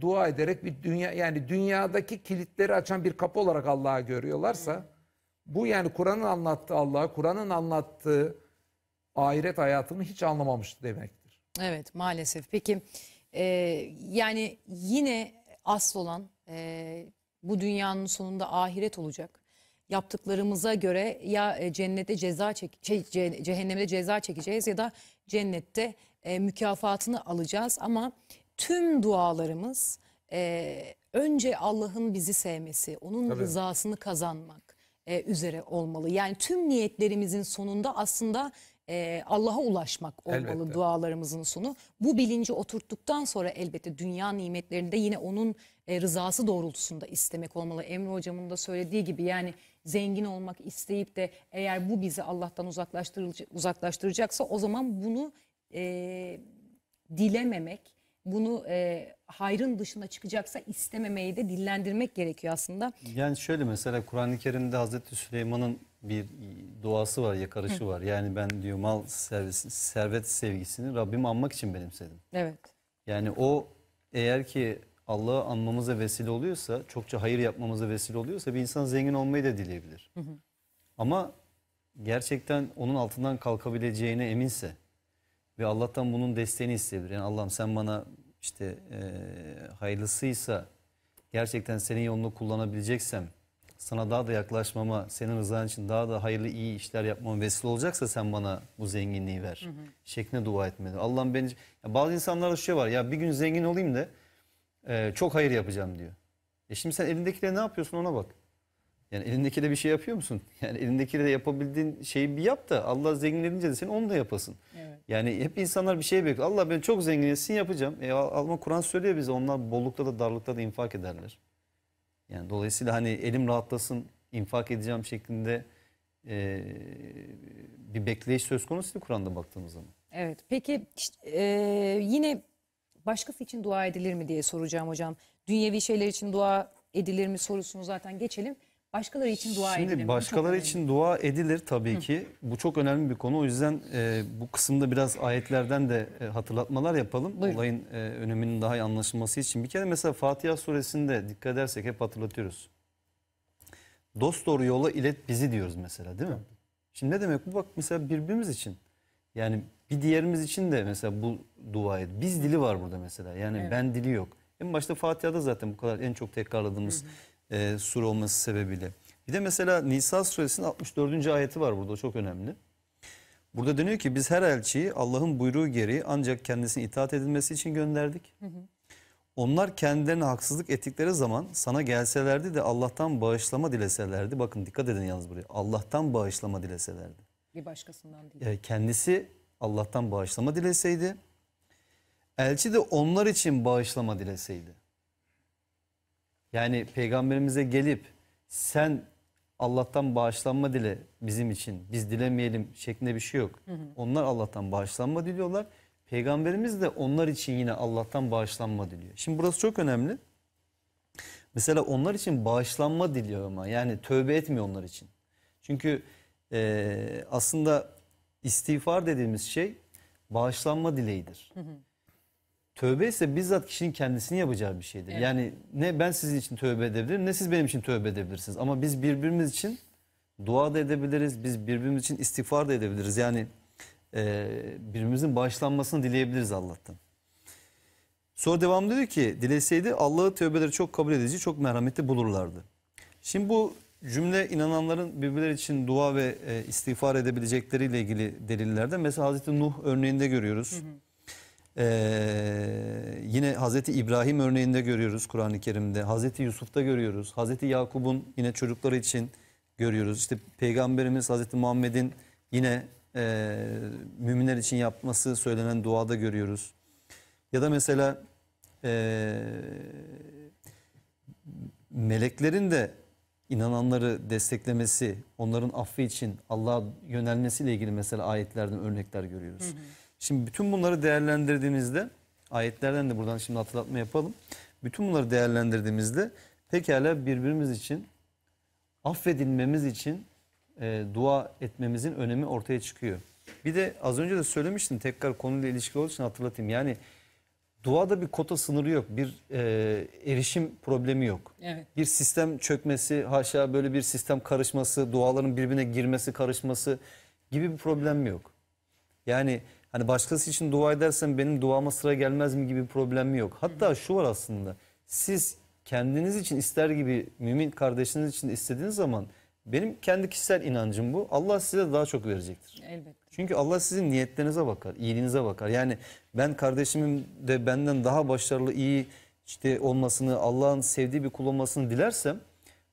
dua ederek bir dünya yani dünyadaki kilitleri açan bir kapı olarak Allah'a görüyorlarsa bu yani Kur'an'ın anlattığı Allah'ı, Kur'an'ın anlattığı ahiret hayatını hiç anlamamış demektir. Evet maalesef. Peki e, yani yine asıl olan e, bu dünyanın sonunda ahiret olacak. Yaptıklarımıza göre ya e, cennette ceza çek şey, cehennemde ceza çekeceğiz ya da cennette e, mükafatını alacağız ama tüm dualarımız e, önce Allah'ın bizi sevmesi, onun Tabii. rızasını kazanmak e, üzere olmalı. Yani tüm niyetlerimizin sonunda aslında e, Allah'a ulaşmak olmalı elbette. dualarımızın sonu. Bu bilinci oturttuktan sonra elbette dünya nimetlerinde yine onun e, rızası doğrultusunda istemek olmalı. Emre hocamın da söylediği gibi yani zengin olmak isteyip de eğer bu bizi Allah'tan uzaklaştıracaksa o zaman bunu e, dilememek, bunu e, hayrın dışına çıkacaksa istememeyi de dillendirmek gerekiyor aslında. Yani şöyle mesela Kur'an-ı Kerim'de Hazreti Süleyman'ın bir doğası var, yakarışı Hı. var. Yani ben diyor mal servisi, servet sevgisini Rabbim anmak için benimsedim. Evet. Yani o eğer ki Allah'ı anmamıza vesile oluyorsa, çokça hayır yapmamıza vesile oluyorsa bir insan zengin olmayı da dileyebilir. Hı hı. Ama gerçekten onun altından kalkabileceğine eminse ve Allah'tan bunun desteğini isteyebilir. Yani Allah'ım sen bana işte e, hayırlısıysa gerçekten senin yolunu kullanabileceksem sana daha da yaklaşmama, senin rızan için daha da hayırlı iyi işler yapmama vesile olacaksa sen bana bu zenginliği ver. Hı hı. Şeklinde dua etmeli. Allah'ım beni... Ya bazı insanlarda şey var ya bir gün zengin olayım da e, çok hayır yapacağım diyor. E şimdi sen elindekiyle ne yapıyorsun ona bak. Yani elindekiyle bir şey yapıyor musun? Yani elindekiyle de yapabildiğin şeyi bir yap da Allah zenginlenince de sen onu da yapasın. Evet. Yani hep insanlar bir şey bekliyor. Allah ben çok zengin etsin yapacağım. E, ama Kur'an söylüyor bize onlar bollukta da darlıkta da infak ederler. Yani dolayısıyla hani elim rahatlasın infak edeceğim şeklinde e, bir bekleyiş söz konusu değil Kur'an'da baktığımız zaman. Evet peki işte, e, yine başkası için dua edilir mi diye soracağım hocam. Dünyevi şeyler için dua edilir mi sorusunu zaten geçelim. Başkaları için dua Şimdi edilir. Şimdi başkaları için dua edilir tabii Hı. ki. Bu çok önemli bir konu. O yüzden e, bu kısımda biraz ayetlerden de e, hatırlatmalar yapalım. Buyurun. Olayın e, öneminin daha iyi anlaşılması için. Bir kere mesela Fatiha suresinde dikkat edersek hep hatırlatıyoruz. Dost doğru yola ilet bizi diyoruz mesela değil mi? Şimdi ne demek bu? Bak mesela birbirimiz için. Yani bir diğerimiz için de mesela bu dua et. Biz dili var burada mesela. Yani evet. ben dili yok. En başta Fatiha'da zaten bu kadar en çok tekrarladığımız... Hı hı e, sur olması sebebiyle. Bir de mesela Nisa suresinin 64. ayeti var burada çok önemli. Burada deniyor ki biz her elçiyi Allah'ın buyruğu gereği ancak kendisine itaat edilmesi için gönderdik. Hı hı. Onlar kendilerine haksızlık ettikleri zaman sana gelselerdi de Allah'tan bağışlama dileselerdi. Bakın dikkat edin yalnız buraya. Allah'tan bağışlama dileselerdi. Bir başkasından değil. Yani e, kendisi Allah'tan bağışlama dileseydi. Elçi de onlar için bağışlama dileseydi. Yani peygamberimize gelip sen Allah'tan bağışlanma dile bizim için. Biz dilemeyelim şeklinde bir şey yok. Hı hı. Onlar Allah'tan bağışlanma diliyorlar. Peygamberimiz de onlar için yine Allah'tan bağışlanma diliyor. Şimdi burası çok önemli. Mesela onlar için bağışlanma diliyor ama yani tövbe etmiyor onlar için. Çünkü e, aslında istiğfar dediğimiz şey bağışlanma dileğidir. Hı hı. Tövbe ise bizzat kişinin kendisini yapacağı bir şeydir. Evet. Yani ne ben sizin için tövbe edebilirim ne siz benim için tövbe edebilirsiniz. Ama biz birbirimiz için dua da edebiliriz. Biz birbirimiz için istiğfar da edebiliriz. Yani e, birbirimizin bağışlanmasını dileyebiliriz Allah'tan. Sonra devam diyor ki dileseydi Allah'ı tövbeleri çok kabul edici, çok merhametli bulurlardı. Şimdi bu cümle inananların birbirleri için dua ve e, istiğfar edebilecekleriyle ilgili delillerde mesela Hazreti Nuh örneğinde görüyoruz. Hı hı. Ee, yine Hazreti İbrahim örneğinde görüyoruz Kur'an-ı Kerim'de. Hazreti Yusuf'ta görüyoruz. Hazreti Yakup'un yine çocukları için görüyoruz. İşte Peygamberimiz Hazreti Muhammed'in yine e, müminler için yapması söylenen duada görüyoruz. Ya da mesela e, meleklerin de inananları desteklemesi, onların affı için Allah'a yönelmesiyle ilgili mesela ayetlerden örnekler görüyoruz. Hı hı. Şimdi bütün bunları değerlendirdiğinizde ayetlerden de buradan şimdi hatırlatma yapalım. Bütün bunları değerlendirdiğimizde pekala birbirimiz için affedilmemiz için e, dua etmemizin önemi ortaya çıkıyor. Bir de az önce de söylemiştim tekrar konuyla ilişkili olduğu için hatırlatayım. Yani duada bir kota sınırı yok. Bir e, erişim problemi yok. Evet. Bir sistem çökmesi, haşa böyle bir sistem karışması, duaların birbirine girmesi, karışması gibi bir problem yok. Yani Hani başkası için dua edersen benim duama sıra gelmez mi gibi bir mi yok. Hatta şu var aslında. Siz kendiniz için ister gibi mümin kardeşiniz için istediğiniz zaman benim kendi kişisel inancım bu. Allah size daha çok verecektir. Elbette. Çünkü Allah sizin niyetlerinize bakar, iyiliğinize bakar. Yani ben kardeşimin de benden daha başarılı, iyi işte olmasını, Allah'ın sevdiği bir kul olmasını dilersem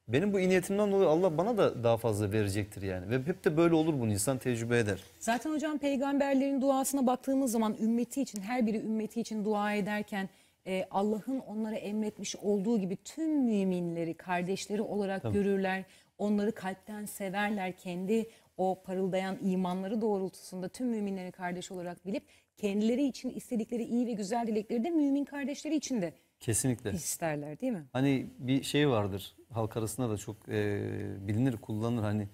benim bu iyi niyetimden dolayı Allah bana da daha fazla verecektir yani. Ve hep de böyle olur bunu insan tecrübe eder. Zaten hocam peygamberlerin duasına baktığımız zaman ümmeti için her biri ümmeti için dua ederken e, Allah'ın onlara emretmiş olduğu gibi tüm müminleri kardeşleri olarak Tabii. görürler. Onları kalpten severler. Kendi o parıldayan imanları doğrultusunda tüm müminleri kardeş olarak bilip kendileri için istedikleri iyi ve güzel dilekleri de mümin kardeşleri için de Kesinlikle. İsterler değil mi? Hani bir şey vardır halk arasında da çok e, bilinir, kullanılır. Hani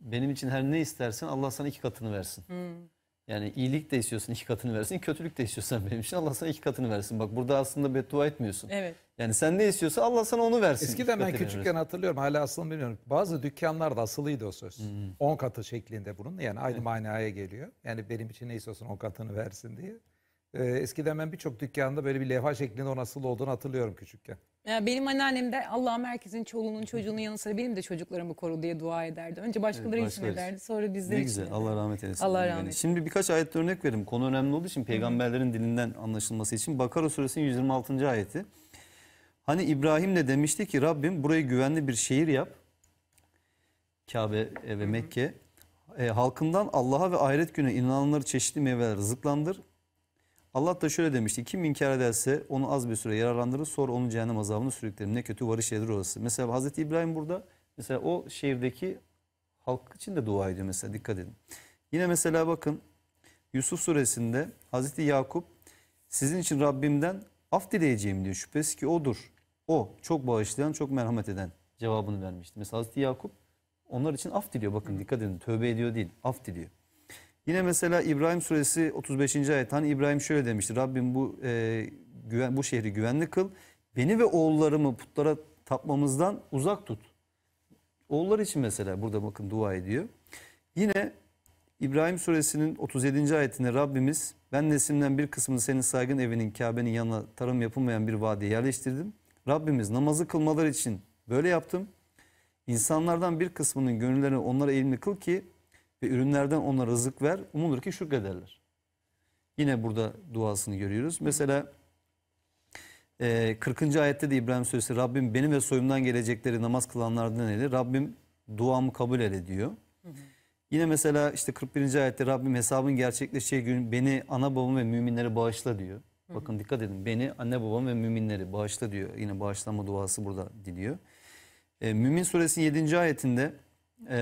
benim için her ne istersen Allah sana iki katını versin. Hmm. Yani iyilik de istiyorsun iki katını versin, kötülük de istiyorsan benim için Allah sana iki katını versin. Bak burada aslında beddua etmiyorsun. Evet. Yani sen ne istiyorsa Allah sana onu versin. Eskiden ben küçükken versin. hatırlıyorum hala aslını bilmiyorum. Bazı dükkanlarda asılıydı o söz. Hmm. On katı şeklinde bunun yani aynı manaya geliyor. Yani benim için ne istiyorsan on katını versin diye. E, eskiden ben birçok dükkanda böyle bir levha şeklinde onun nasıl olduğunu hatırlıyorum küçükken. Ya benim anneannem de Allah'ım herkesin çoluğunun çocuğunun yanı sıra benim de çocuklarımı koru diye dua ederdi. Önce başkaları Evet, için ederdi sonra bizler için. Ne güzel. Allah rahmet eylesin. Allah rahmet eylesin. Şimdi birkaç ayet örnek verim. Konu önemli olduğu için peygamberlerin dilinden anlaşılması için. Bakara suresinin 126. ayeti. Hani İbrahim de demişti ki Rabbim burayı güvenli bir şehir yap. Kabe ve Mekke. E, halkından Allah'a ve ahiret günü inananları çeşitli meyveler rızıklandır. Allah da şöyle demişti. Kim inkar ederse onu az bir süre yararlandırır. Sonra onun cehennem azabını sürüklerim. Ne kötü varış yeridir orası. Mesela Hazreti İbrahim burada mesela o şehirdeki halk için de dua ediyor mesela. Dikkat edin. Yine mesela bakın Yusuf suresinde Hazreti Yakup sizin için Rabbimden af dileyeceğim diyor. Şüphesiz ki odur. O çok bağışlayan, çok merhamet eden cevabını vermişti. Mesela Hazreti Yakup onlar için af diliyor. Bakın dikkat edin. Tövbe ediyor değil. Af diliyor. Yine mesela İbrahim suresi 35. ayet. Hani İbrahim şöyle demişti. Rabbim bu e, güven, bu şehri güvenli kıl. Beni ve oğullarımı putlara tapmamızdan uzak tut. Oğullar için mesela burada bakın dua ediyor. Yine İbrahim suresinin 37. ayetinde Rabbimiz ben nesimden bir kısmını senin saygın evinin Kabe'nin yanına tarım yapılmayan bir vadiye yerleştirdim. Rabbimiz namazı kılmaları için böyle yaptım. İnsanlardan bir kısmının gönüllerini onlara elini kıl ki ve ürünlerden onlara rızık ver. Umulur ki şükrederler. Yine burada duasını görüyoruz. Mesela 40. E, ayette de İbrahim Suresi Rabbim benim ve soyumdan gelecekleri namaz kılanlardan eyle. Rabbim duamı kabul eyle diyor. Yine mesela işte 41. ayette Rabbim hesabın gerçekleşeceği gün beni ana babam ve müminleri bağışla diyor. Bakın dikkat edin beni anne babam ve müminleri bağışla diyor. Yine bağışlama duası burada diliyor. E, Mümin suresinin 7. ayetinde e,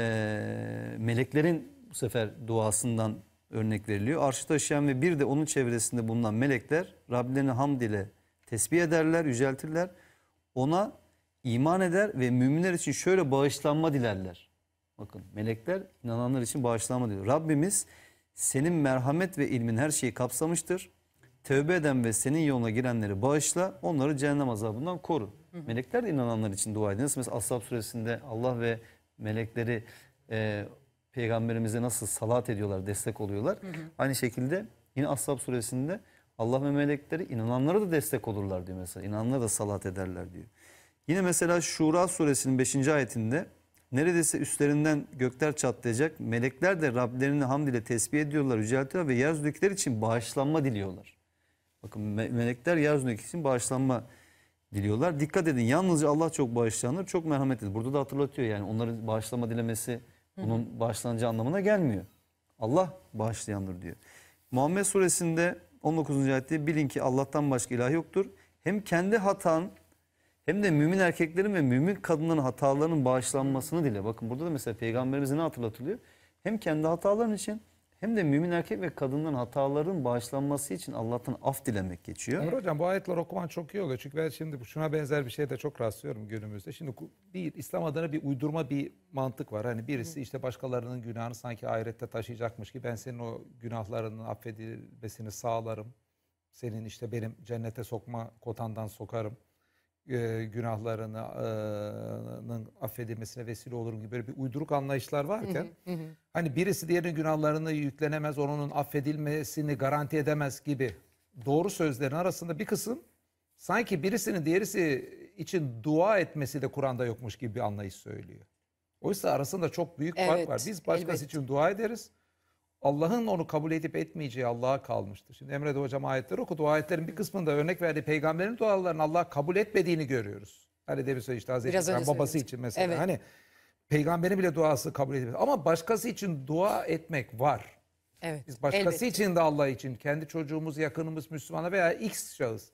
meleklerin bu sefer duasından örnek veriliyor. Arşı taşıyan ve bir de onun çevresinde bulunan melekler Rablerini hamd ile tesbih ederler, yüceltirler. Ona iman eder ve müminler için şöyle bağışlanma dilerler. Bakın melekler inananlar için bağışlanma diliyor. Rabbimiz senin merhamet ve ilmin her şeyi kapsamıştır. Tövbe eden ve senin yoluna girenleri bağışla, onları cehennem azabından koru. Hı hı. Melekler de inananlar için dua ediyor. Mesela Ashab suresinde Allah ve melekleri e, peygamberimize nasıl salat ediyorlar, destek oluyorlar. Hı hı. Aynı şekilde yine Ashab suresinde Allah ve melekleri inananlara da destek olurlar diyor mesela. İnananlara da salat ederler diyor. Yine mesela Şura suresinin 5. ayetinde neredeyse üstlerinden gökler çatlayacak. Melekler de Rablerini hamd ile tesbih ediyorlar, yüceltiyorlar ve yeryüzündekiler için bağışlanma diliyorlar. Bakın melekler yeryüzündekiler için bağışlanma diliyorlar diliyorlar. Dikkat edin yalnızca Allah çok bağışlayanlar çok merhametlidir. Burada da hatırlatıyor yani onların bağışlama dilemesi bunun bağışlanacağı anlamına gelmiyor. Allah bağışlayandır diyor. Muhammed suresinde 19. ayette bilin ki Allah'tan başka ilah yoktur. Hem kendi hatan hem de mümin erkeklerin ve mümin kadınların hatalarının bağışlanmasını dile. Bakın burada da mesela peygamberimize ne hatırlatılıyor? Hem kendi hataların için hem de mümin erkek ve kadından hataların bağışlanması için Allah'tan af dilemek geçiyor. Nur hocam bu ayetler okuman çok iyi oluyor. Çünkü ben şimdi şuna benzer bir şeye de çok rastlıyorum günümüzde. Şimdi bir İslam adına bir uydurma bir mantık var. Hani birisi işte başkalarının günahını sanki ahirette taşıyacakmış ki ben senin o günahlarının affedilmesini sağlarım. Senin işte benim cennete sokma kotandan sokarım e, günahlarının affedilmesine vesile olurum gibi böyle bir uyduruk anlayışlar varken hı hı hı. hani birisi diğerinin günahlarını yüklenemez onun affedilmesini garanti edemez gibi doğru sözlerin arasında bir kısım sanki birisinin diğerisi için dua etmesi de Kur'an'da yokmuş gibi bir anlayış söylüyor. Oysa arasında çok büyük evet, fark var. Biz başkası elbet. için dua ederiz. Allah'ın onu kabul edip etmeyeceği Allah'a kalmıştır. Şimdi Emre de hocam ayetleri okudu. O ayetlerin bir kısmında örnek verdi. Peygamberin dualarını Allah kabul etmediğini görüyoruz. Hani demin söyledi işte Hazreti İbrahim babası için mesela. Evet. Hani peygamberin bile duası kabul edilmez. Ama başkası için dua etmek var. Evet. Biz başkası elbette. için de Allah için kendi çocuğumuz, yakınımız, Müslümana veya X şahıs.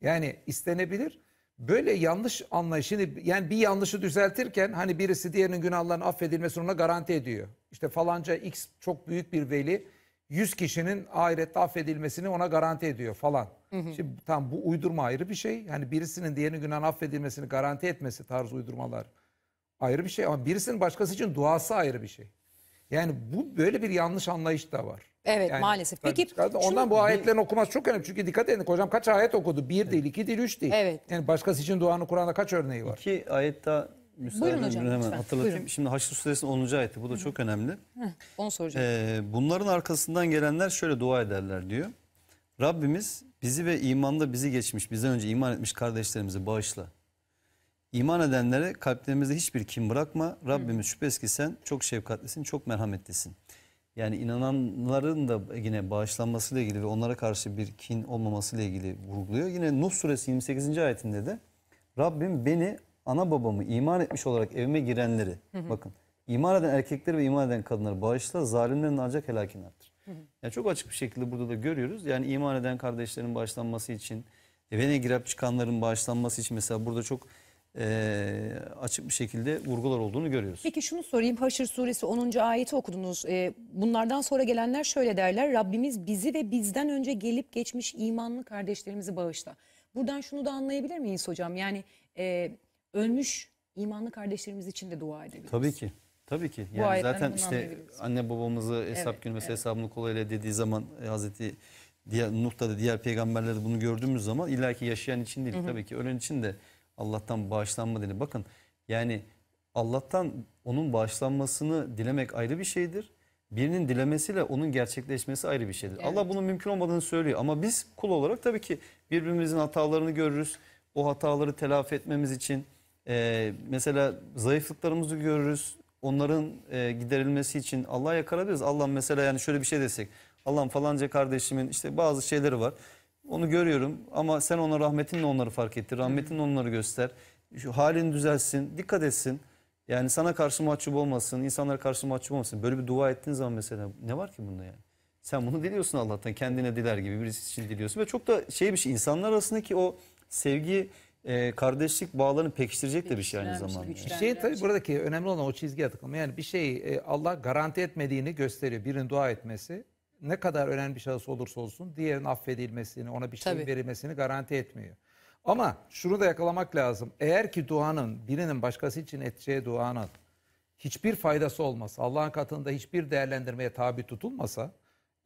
Yani istenebilir. Böyle yanlış anlayış şimdi yani bir yanlışı düzeltirken hani birisi diğerinin günahlarının affedilmesini ona garanti ediyor. İşte falanca X çok büyük bir veli 100 kişinin ahirette affedilmesini ona garanti ediyor falan. Hı hı. Şimdi tam bu uydurma ayrı bir şey. Hani birisinin diğerinin günahını affedilmesini garanti etmesi tarz uydurmalar ayrı bir şey ama birisinin başkası için duası ayrı bir şey. Yani bu böyle bir yanlış anlayış da var. Evet yani, maalesef. Peki çıkardı. ondan şunu, bu ayetlerin okuması çok önemli. Çünkü dikkat edin hocam kaç ayet okudu? Bir evet. değil, iki değil, üç değil. Evet. Yani başkası için duanın Kur'an'da kaç örneği var? İki ayet daha müsaade Buyurun hemen lütfen. hatırlatayım. Buyurun. Şimdi Haşr suresinin 10. ayeti bu da Hı çok önemli. Hı, onu soracağım. Ee, bunların arkasından gelenler şöyle dua ederler diyor. Rabbimiz bizi ve imanda bizi geçmiş, bizden önce iman etmiş kardeşlerimizi bağışla. İman edenlere kalplerimizde hiçbir kim bırakma. Rabbimiz şüphesiz ki sen çok şefkatlisin, çok merhametlisin. Yani inananların da yine bağışlanması ile ilgili ve onlara karşı bir kin olmaması ile ilgili vurguluyor. Yine Nuh suresi 28. ayetinde de Rabbim beni ana babamı iman etmiş olarak evime girenleri bakın iman eden erkekleri ve iman eden kadınları bağışla zalimlerin ancak helakini artır. Yani çok açık bir şekilde burada da görüyoruz. Yani iman eden kardeşlerin bağışlanması için evine girip çıkanların bağışlanması için mesela burada çok e, açık bir şekilde vurgular olduğunu görüyoruz. Peki şunu sorayım. Haşr suresi 10. ayeti okudunuz. E, bunlardan sonra gelenler şöyle derler. Rabbimiz bizi ve bizden önce gelip geçmiş imanlı kardeşlerimizi bağışla. Buradan şunu da anlayabilir miyiz hocam? Yani e, ölmüş imanlı kardeşlerimiz için de dua edebiliriz. Tabii ki. Tabii ki. Yani zaten işte anne babamızı hesap evet, günü mesela evet. hesabını kolayla dediği zaman e, Hazreti diğer, Nuh'ta da diğer peygamberlerde bunu gördüğümüz zaman illaki yaşayan için değil hı hı. tabii ki ölen için de Allah'tan bağışlanma dedi. Bakın yani Allah'tan onun bağışlanmasını dilemek ayrı bir şeydir. Birinin dilemesiyle onun gerçekleşmesi ayrı bir şeydir. Evet. Allah bunun mümkün olmadığını söylüyor ama biz kul olarak tabii ki birbirimizin hatalarını görürüz. O hataları telafi etmemiz için e, mesela zayıflıklarımızı görürüz. Onların e, giderilmesi için Allah'a yakarabiliriz. Allah mesela yani şöyle bir şey desek. Allah'ım falanca kardeşimin işte bazı şeyleri var. Onu görüyorum ama sen ona rahmetinle onları fark ettir. Rahmetinle onları göster. Şu halin düzelsin, dikkat etsin. Yani sana karşı mahcup olmasın, insanlara karşı mahcup olmasın. Böyle bir dua ettiğin zaman mesela ne var ki bunda yani? Sen bunu diliyorsun Allah'tan kendine diler gibi birisi için diliyorsun. Ve çok da şey bir şey insanlar arasındaki o sevgi e, kardeşlik bağlarını pekiştirecek de bir şey aynı zamanda. Bir şey tabii buradaki önemli olan o çizgi takılma. Yani bir şey e, Allah garanti etmediğini gösteriyor. Birinin dua etmesi ne kadar önemli bir şahıs olursa olsun diğerinin affedilmesini, ona bir şey Tabii. verilmesini garanti etmiyor. Ama şunu da yakalamak lazım. Eğer ki duanın birinin başkası için edeceği duanın hiçbir faydası olmasa, Allah'ın katında hiçbir değerlendirmeye tabi tutulmasa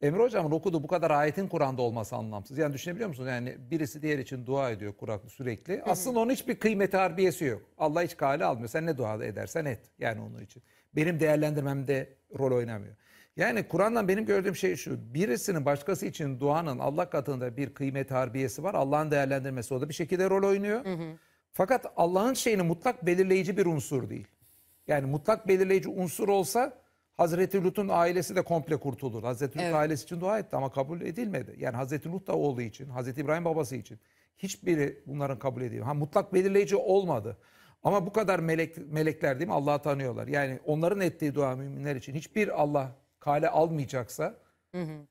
Emre Hocam'ın okuduğu bu kadar ayetin Kur'an'da olması anlamsız. Yani düşünebiliyor musunuz? Yani birisi diğer için dua ediyor Kur'an sürekli. Aslında onun hiçbir kıymeti harbiyesi yok. Allah hiç kale almıyor. Sen ne dua edersen et. Yani onun için. Benim değerlendirmemde rol oynamıyor. Yani Kur'an'dan benim gördüğüm şey şu. Birisinin başkası için duanın Allah katında bir kıymet harbiyesi var. Allah'ın değerlendirmesi o da bir şekilde rol oynuyor. Hı hı. Fakat Allah'ın şeyini mutlak belirleyici bir unsur değil. Yani mutlak belirleyici unsur olsa Hazreti Lut'un ailesi de komple kurtulur. Hazreti Lut evet. ailesi için dua etti ama kabul edilmedi. Yani Hazreti Lut da oğlu için, Hazreti İbrahim babası için. Hiçbiri bunların kabul edilmedi. Ha, mutlak belirleyici olmadı. Ama bu kadar melek, melekler değil mi Allah'ı tanıyorlar. Yani onların ettiği dua müminler için hiçbir Allah kale almayacaksa hı hı.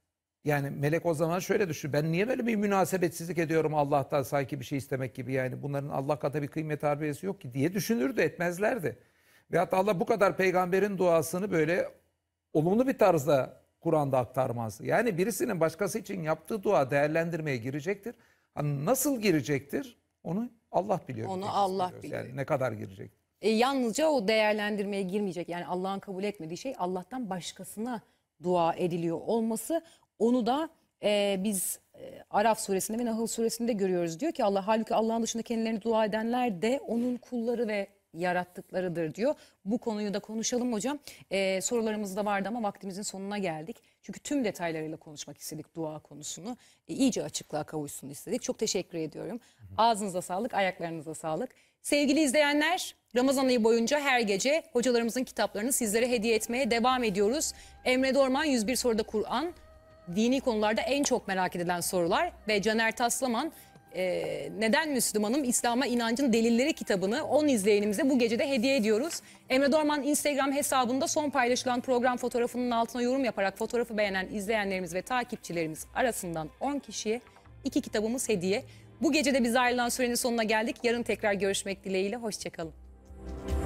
yani melek o zaman şöyle düşün. Ben niye böyle bir münasebetsizlik ediyorum Allah'tan sanki bir şey istemek gibi yani bunların Allah katında bir kıymet harbiyesi yok ki diye düşünürdü etmezlerdi. Ve hatta Allah bu kadar peygamberin duasını böyle olumlu bir tarzda Kur'an'da aktarmaz. Yani birisinin başkası için yaptığı dua değerlendirmeye girecektir. Hani nasıl girecektir? Onu Allah biliyor. Onu Allah biliyor. Yani ne kadar girecek? E, yalnızca o değerlendirmeye girmeyecek. Yani Allah'ın kabul etmediği şey Allah'tan başkasına dua ediliyor olması. Onu da e, biz e, Araf suresinde ve Nahl suresinde görüyoruz. Diyor ki Allah halbuki Allah'ın dışında kendilerini dua edenler de onun kulları ve yarattıklarıdır diyor. Bu konuyu da konuşalım hocam. Ee, sorularımız da vardı ama vaktimizin sonuna geldik. Çünkü tüm detaylarıyla konuşmak istedik dua konusunu. E, iyice açıklığa kavuşsun istedik. Çok teşekkür ediyorum. Ağzınıza sağlık, ayaklarınıza sağlık. Sevgili izleyenler, Ramazan ayı boyunca her gece hocalarımızın kitaplarını sizlere hediye etmeye devam ediyoruz. Emre Dorman 101 soruda Kur'an, dini konularda en çok merak edilen sorular ve Caner Taslaman e, Neden Müslümanım İslam'a inancın Delilleri kitabını 10 izleyenimize bu gece de hediye ediyoruz. Emre Dorman Instagram hesabında son paylaşılan program fotoğrafının altına yorum yaparak fotoğrafı beğenen izleyenlerimiz ve takipçilerimiz arasından 10 kişiye iki kitabımız hediye. Bu gece de biz ayrılan sürenin sonuna geldik. Yarın tekrar görüşmek dileğiyle. Hoşçakalın.